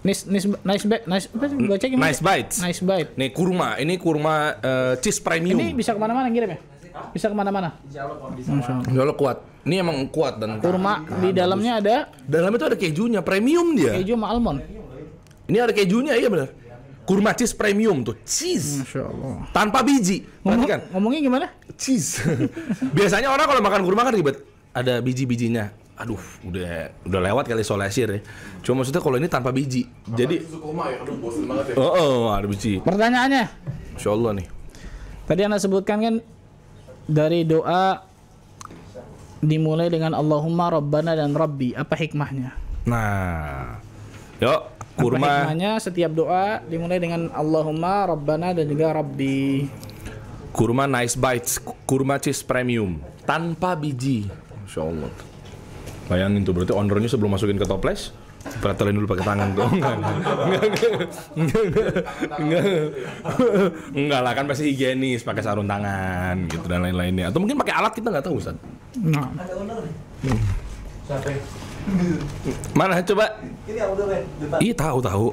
Nice, nice, nice, bite, nice, apa sih? Baca gimana? Nice bite. Nice bite. Nih kurma, ini kurma uh, cheese premium. Ini bisa kemana-mana ngirim ya? Bisa kemana-mana. Insya Allah bisa. kuat. Ini emang kuat dan kurma nah, di dalamnya ada. Dalamnya tuh ada kejunya, premium dia. Keju sama almond. Ini ada kejunya, iya benar kurma cheese premium tuh cheese tanpa biji Ngomong, kan ngomongnya gimana cheese biasanya orang kalau makan kurma kan ribet ada biji-bijinya aduh udah udah lewat kali solasir ya cuma maksudnya kalau ini tanpa biji Apa jadi kurma ya aduh ya oh, oh ada biji pertanyaannya Masya Allah nih tadi anda sebutkan kan dari doa dimulai dengan Allahumma Rabbana dan Rabbi apa hikmahnya nah yuk kurma. Apa setiap doa dimulai dengan Allahumma Rabbana dan juga Rabbi. Kurma Nice Bites, kurma cheese premium tanpa biji. Masya Allah. Bayangin tuh berarti ownernya sebelum masukin ke toples Perhatiin dulu pakai tangan tuh enggak enggak enggak lah kan pasti higienis pakai sarung tangan gitu dan lain-lainnya atau mungkin pakai alat kita nggak tahu Ustaz. Nah. Ada owner. Hmm. Siapa? Mana coba? Ini yang udah depan. Iya tahu tahu.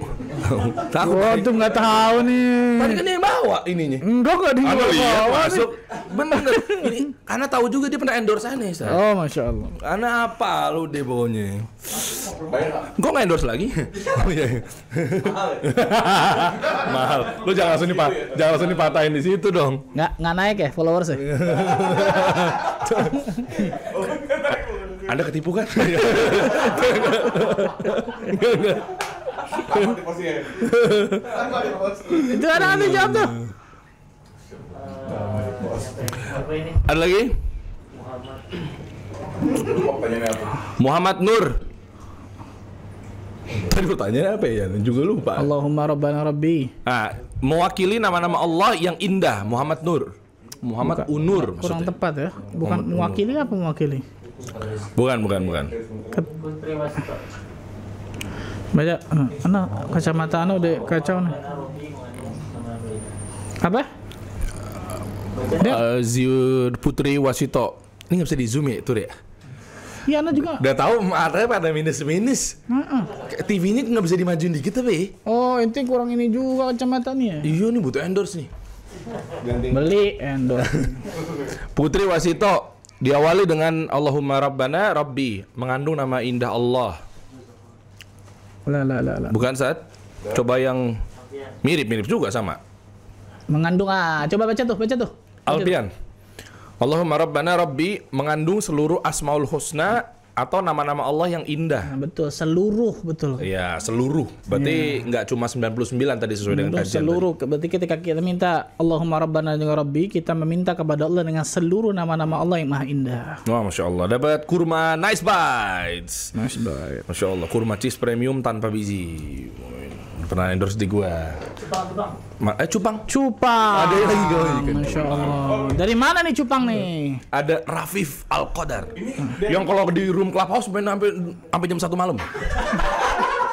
tahu. Oh, tuh nggak tahu nih. Tadi kan yang bawa ininya. Enggak enggak di bawa. Iya, masuk. benar. Ini karena tahu juga dia pernah endorse aneh, Sa. Oh, Masya Allah. Karena apa lu deh bawanya? Gue nggak endorse lagi. Oh, iya. ya? Mahal. Lu jangan langsung dipat iya, iya. jangan langsung dipatahin di situ dong. Nggak nggak naik ya followersnya. Oh, anda ketipu kan? Iya. Ya. Itu ada aneh jawab tuh. Ada lagi? Muhammad Nur. Tadi bertanya apa ya? Juga lupa. Allahumma rabbana rabbi. Ah, mewakili nama-nama Allah yang indah, Muhammad Nur. Muhammad Bukan, Unur kurang maksudnya. tepat ya. Bukan Muhammad mewakili Unur. apa mewakili? Bukan, bukan, bukan. Ket... mana eh, anu, kacamata anu udah kacau nih. Apa? Uh, Putri Wasito. Ini nggak bisa di zoom ya, tuh ya? Iya, anak juga. Udah tahu matanya pada minus-minus. Heeh. -minus. tv ini nggak bisa dimajuin dikit tapi. Oh, itu kurang ini juga ya. Iya, nih butuh endorse nih. Beli endorse. Putri Wasito Diawali dengan Allahumma Rabbana Rabbi mengandung nama indah Allah. La, la, la, la. Bukan saat? Coba yang mirip-mirip juga sama. Mengandung ah, coba baca tuh, baca tuh. Alpian. Allahumma Rabbana Rabbi mengandung seluruh asmaul husna atau nama-nama Allah yang indah. Nah, betul, seluruh betul. Iya, seluruh. Berarti iya. nggak ya. cuma 99 tadi sesuai betul, dengan kajian. Seluruh. Tadi. Berarti ketika kita minta Allahumma rabbana dengan rabbi, kita meminta kepada Allah dengan seluruh nama-nama Allah yang maha indah. Wah, Masya Allah. Dapat kurma nice bites. Nice bites. Masya Allah. Kurma cheese premium tanpa biji pernah endorse di gua. Cupang, cupang. eh cupang. Cupang. Ada yang lagi gua oh, iya, kan? Masya Dari mana nih cupang nih? Ada Rafif Al Qadar. Yang kalau di room clubhouse main sampai sampai jam satu malam.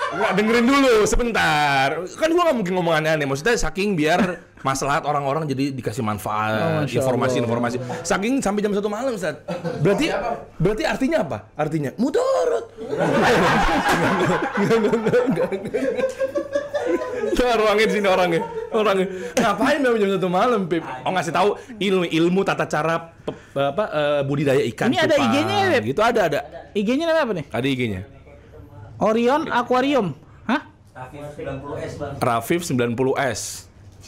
Nggak dengerin dulu sebentar. Kan gua gak mungkin ngomong aneh-aneh. Maksudnya saking biar maslahat orang-orang jadi dikasih manfaat, oh, informasi-informasi. Oh, Saking sampai jam satu malam, Ustaz. Berarti berarti artinya apa? Artinya mudarat. Tuh ruangnya di sini orangnya. Orangnya. Ngapain memang jam satu malam, Pip? Oh, ngasih tahu ilmu ilmu tata cara pe, apa uh, budidaya ikan. Ini ada IG-nya ya, Pip? Gitu ada ada. IG-nya namanya apa nih? Ada IG-nya. Orion Aquarium. Hah? Rafif 90S, Bang. Rafif 90S.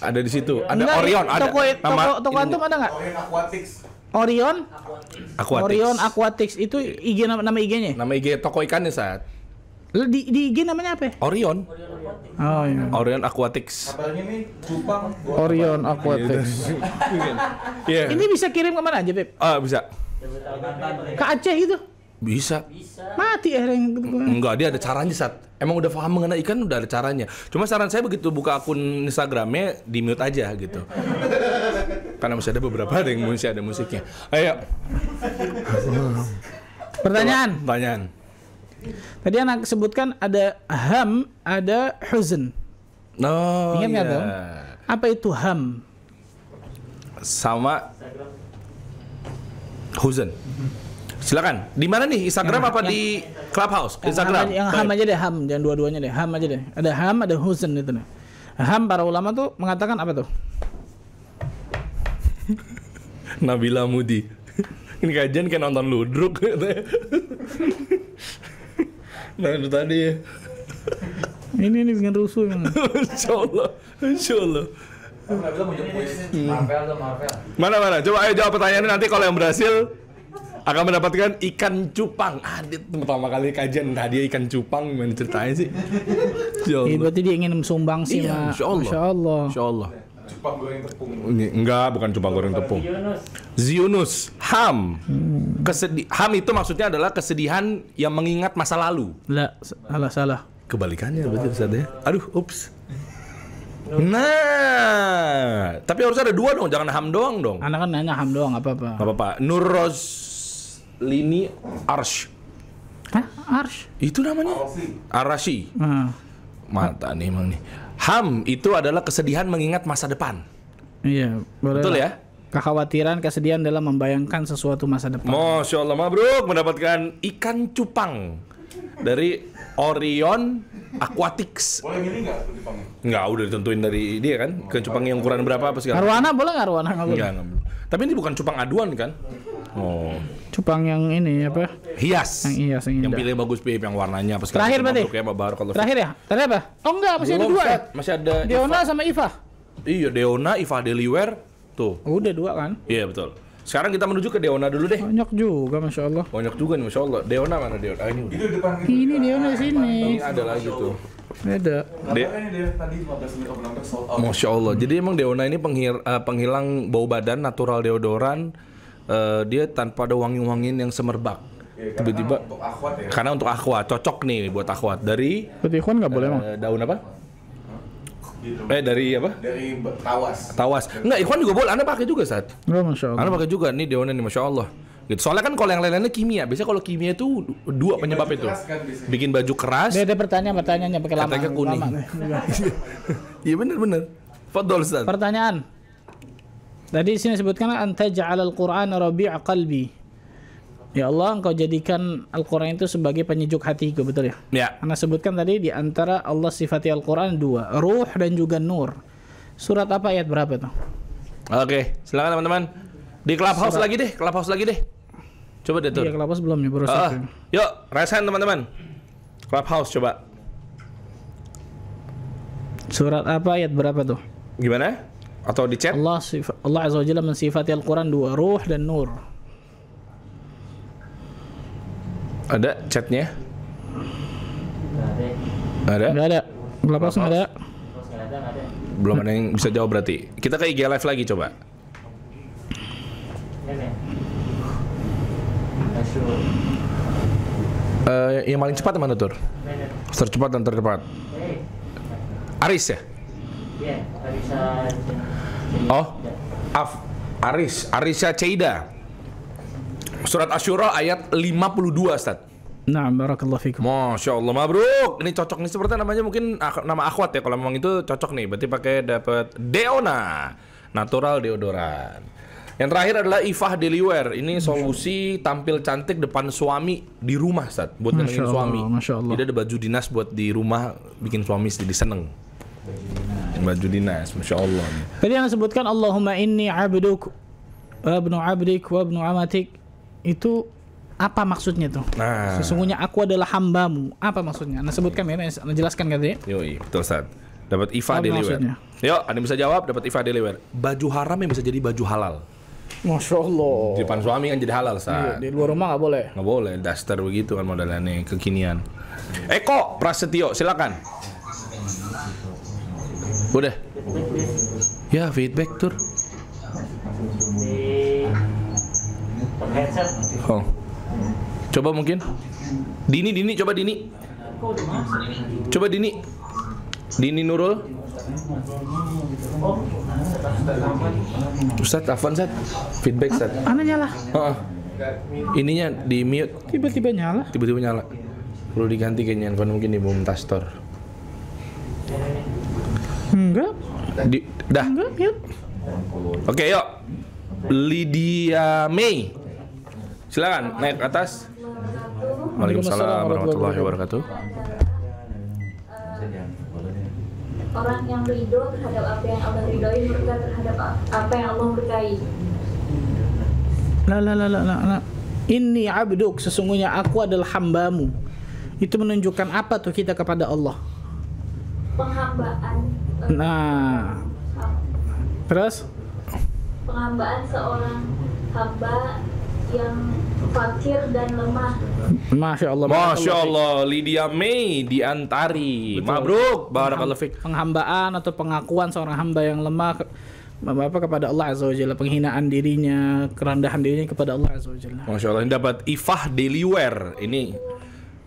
Ada di situ. Ada Enggak, Orion, ada. Toko, eh, nama, toko, toko antum ada enggak? Orion Aquatics. Orion Aquatics. Orion Aquatics itu IG nama, nama IG-nya. Nama IG toko ikannya saat. Lu di, di IG namanya apa ya? Orion. Oh iya. Orion Aquatics. Orion Aquatics. yeah. Ini bisa kirim kemana aja, Beb? Ah, bisa. Ke Aceh gitu? Bisa. bisa. Mati yang gitu. Enggak, dia ada caranya, Sat. Emang udah paham mengenai ikan, udah ada caranya. Cuma saran saya begitu buka akun Instagramnya, di-mute aja gitu. Karena masih ada beberapa ada yang masih ada musiknya. Ayo. Pertanyaan. Pertanyaan. Tadi anak sebutkan ada ham, ada huzn. Oh, Ingat iya. Tuh? Apa itu ham? Sama huzn. Silakan. Di mana nih? Instagram yang, apa yang, di Clubhouse? Instagram. Yang ham, yang ham aja deh, ham. Jangan dua-duanya deh. Ham aja deh. Ada ham, ada huzn itu nih. Ham para ulama tuh mengatakan apa tuh? Nabila Mudi. Ini kajian kayak nonton ludruk. Nah, itu tadi ya. ini nih dengan rusuh emang. Insya Allah. Insya Allah. Mana mana? Coba ayo jawab pertanyaan ini nanti kalau yang berhasil akan mendapatkan ikan cupang. Adit ah, pertama kali kajian hadiah nah, ikan cupang gimana ceritanya sih? Iya, berarti dia ingin sumbang sih, iya, Insya Allah. Insya Allah cupang goreng tepung. Enggak, bukan cupang goreng tepung. Zionus. Ham. Hmm. Kesedi ham itu maksudnya adalah kesedihan yang mengingat masa lalu. enggak, salah salah. Kebalikannya berarti bisa deh. Ya? Aduh, ups. Nah, tapi harus ada dua dong, jangan ham doang dong. Anak kan nanya ham doang, apa apa? Apa apa? Nurros Lini Arsh. Hah? Arsh? Itu namanya? Arashi. Hmm. Ah. Mata nih emang nih. Ham itu adalah kesedihan mengingat masa depan. Iya, boleh. Betul ya? Kekhawatiran, kesedihan dalam membayangkan sesuatu masa depan. Masya Allah, Mabruk mendapatkan ikan cupang dari Orion Aquatics. Boleh milih nggak Nggak, udah ditentuin dari dia kan. Ikan cupang yang ukuran berapa apa sih? Arwana boleh nggak Arwana? Nggak boleh. Tapi ini bukan cupang aduan kan? Oh. Cupang yang ini apa? Hias. Yang hias yang, yang pilih bagus Pip yang warnanya apa Terakhir berarti. Ya, Terakhir ya? Terakhir apa? Oh enggak, masih Belum, ada dua. Ya? Masih ada Deona Iva. sama Iva. Iya, Deona, Iva Deliwer. Tuh. Oh, udah dua kan? Iya, betul. Sekarang kita menuju ke Deona dulu deh. Banyak juga, masya Allah. Banyak juga nih, masya Allah. Deona mana Deona? Ah, ini udah. Itu depan itu. Ini Deona sini. Ini ada lagi tuh. Beda. De masya Allah. Jadi emang Deona ini penghir, uh, penghilang bau badan, natural deodoran. Uh, dia tanpa ada wangi wangin yang semerbak iya, tiba-tiba karena, untuk ya. karena untuk akhwat cocok nih buat aqua dari ikhwan nggak boleh uh, eh, emang daun apa Gitu. Eh dari apa? Dari Tawas. Tawas. Enggak, Ikhwan juga boleh. Anda pakai juga saat. Oh, masya Allah. Anda pakai juga nih Dewanen nih, masya Allah. Gitu. Soalnya kan kalau yang lain-lainnya kimia, biasanya kalau kimia itu dua Bikin iya, penyebab itu. kan, Bikin baju keras. Dia ada pertanyaan, pertanyaannya pakai lama. Katanya kuning. Iya benar-benar. Fadol Ustaz. Pertanyaan. Tadi sini sebutkan anta al Qur'an rabi'a qalbi. Ya Allah, engkau jadikan Al-Quran itu sebagai penyejuk hati, hatiku, betul ya? Ya. Karena sebutkan tadi di antara Allah sifati Al-Quran dua, ruh dan juga nur. Surat apa ayat berapa tuh? Oke, silakan teman-teman. Di Clubhouse Surat. lagi deh, Clubhouse lagi deh. Coba deh tuh. Iya, Clubhouse belum ya, baru uh, Yuk, rasain teman-teman. Clubhouse coba. Surat apa ayat berapa tuh? Gimana? Atau di chat? Allah sifat Allah Azza wa Jalla mensifati Al-Quran dua, ruh dan nur. Ada chatnya? Gak ada. Gak ada. Belum ada. Belum ada yang bisa jawab berarti. Kita ke IG Live lagi coba. Uh, yang paling cepat mana tur? Tercepat dan tercepat. Aris ya? Iya, oh, Af, Aris, Arisa Ceida. Surat Asyura ayat 52 Ustaz. Nah, barakallah fikum. Masya Allah, mabruk. Ini cocok nih seperti namanya mungkin ah, nama akhwat ya kalau memang itu cocok nih. Berarti pakai dapat Deona, natural deodoran. Yang terakhir adalah Ifah Deliwer. Ini solusi tampil cantik depan suami di rumah, saat Buat Masya Allah, suami. Masya Allah. Jadi ada baju dinas buat di rumah bikin suami jadi seneng. Baju dinas, Masya Allah. Tadi yang disebutkan Allahumma inni abduk, wa abnu abdik, abnu amatik, itu apa maksudnya tuh? Nah. Sesungguhnya aku adalah hambamu. Apa maksudnya? Nah sebutkan ya, nah, jelaskan katanya. Yoi, betul Ustaz. Dapat IFA deliver. Yuk, Anda bisa jawab dapat IFA deliver. Baju haram yang bisa jadi baju halal. Masya Allah. Di depan suami kan jadi halal, Ustaz. Iya, di, luar rumah nggak boleh. Nggak boleh, daster begitu kan modalnya nih, kekinian. Eko Prasetyo, silakan. Udah. Ya, feedback tur. Oh. Coba mungkin. Dini, Dini, coba Dini. Coba Dini. Dini Nurul. Ustadz, Afan, Ustadz. Feedback, Ustadz. Mana ah, nyala? Uh -uh. Ininya di mute. Tiba-tiba nyala. Tiba-tiba nyala. Perlu diganti kayaknya handphone mungkin di Mumtaz tastor. Enggak. Di, dah. Enggak, mute. Oke, okay, yuk. Lydia May. Silakan naik ke atas. Waalaikumsalam warahmatullahi wabarakatuh. Orang yang ridho terhadap apa yang Allah ridhoi murka terhadap apa yang Allah murkai. La la la la la. Ini abduk sesungguhnya aku adalah hambamu. Itu menunjukkan apa tuh kita kepada Allah? Penghambaan. Eh, nah. Terus? Penghambaan seorang hamba yang fakir dan lemah. Masya Allah. Masya Allah, Lydia May diantari. Mabruk, barakallahu fiik. Penghambaan atau pengakuan seorang hamba yang lemah apa kepada Allah Azza wa Jalla, penghinaan dirinya, kerendahan dirinya kepada Allah Azza wa Jalla. Masya Allah, ini dapat ifah wear ini.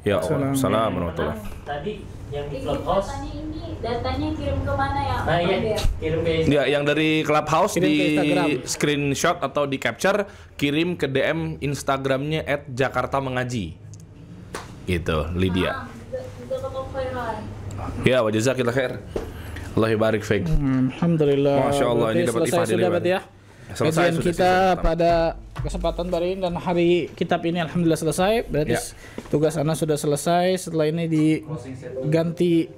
Ya Allah, Assalamualaikum warahmatullahi Tadi yang di clubhouse datanya ini datanya kirim ke mana ya nah iya kirim ke Instagram. ya yang dari clubhouse kirim di screenshot atau di capture kirim ke dm instagramnya at jakarta mengaji gitu Lydia ah, ya wajah kita khair Allah barik fik. Hmm, alhamdulillah. Masya Allah ini dapat ifadilah. Sudah dapat ya. Ya, selesai kajian kita pada kesempatan hari ini dan hari kitab ini alhamdulillah selesai berarti ya. tugas Anda sudah selesai setelah ini diganti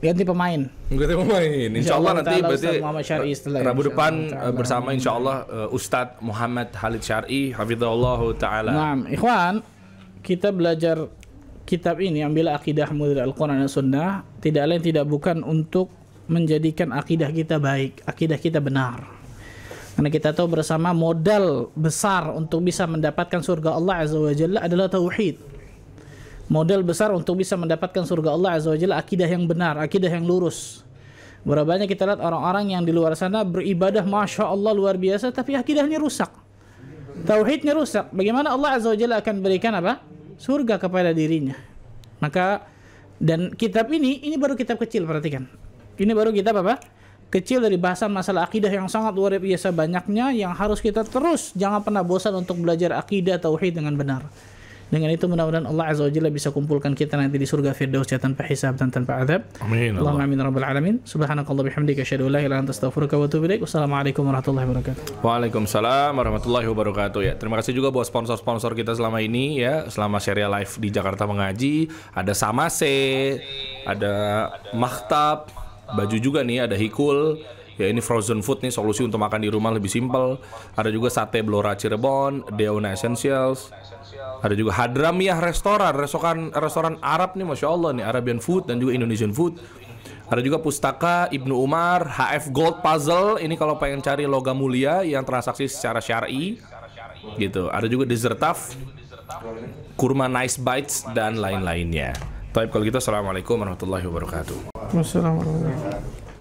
ganti pemain ganti pemain insya Allah, Allah nanti berarti eh, setelah Rabu depan eh, Allah, bersama insya Allah uh, Ustadz Muhammad Halid Syari Hafizahullah Ta'ala nah ikhwan kita belajar kitab ini ambil akidah dari Al-Quran dan Sunnah tidak lain tidak bukan untuk menjadikan akidah kita baik akidah kita benar karena kita tahu bersama modal besar untuk bisa mendapatkan surga Allah Azza wa Jalla adalah tauhid. Modal besar untuk bisa mendapatkan surga Allah Azza wa Jalla akidah yang benar, akidah yang lurus. Berapa banyak kita lihat orang-orang yang di luar sana beribadah Masya Allah luar biasa tapi akidahnya rusak. Tauhidnya rusak. Bagaimana Allah Azza wa Jalla akan berikan apa? Surga kepada dirinya. Maka dan kitab ini, ini baru kitab kecil perhatikan. Ini baru kitab apa? kecil dari bahasan masalah akidah yang sangat luar biasa banyaknya yang harus kita terus jangan pernah bosan untuk belajar akidah tauhid dengan benar. Dengan itu mudah-mudahan Allah Azza wa Jalla bisa kumpulkan kita nanti di surga Firdaus ya tanpa hisab dan tanpa adab. Amin. Allahumma amin ya rabbal alamin. Subhanakallah bihamdika asyhadu an la ilaha illa anta wa atubu ilaik. Wassalamualaikum warahmatullahi wabarakatuh. Waalaikumsalam warahmatullahi wabarakatuh ya. Terima kasih juga buat sponsor-sponsor kita selama ini ya, selama serial live di Jakarta mengaji, ada Samase, ada Maktab, baju juga nih ada hikul ya ini frozen food nih solusi untuk makan di rumah lebih simpel ada juga sate Blora Cirebon Deona Essentials ada juga Hadramiyah restoran restoran restoran Arab nih masya Allah nih Arabian food dan juga Indonesian food ada juga pustaka Ibnu Umar HF Gold Puzzle ini kalau pengen cari logam mulia yang transaksi secara syari gitu ada juga Desertaf Kurma Nice Bites dan lain-lainnya. Taib kalau kita gitu assalamualaikum warahmatullahi wabarakatuh. Wassalamualaikum.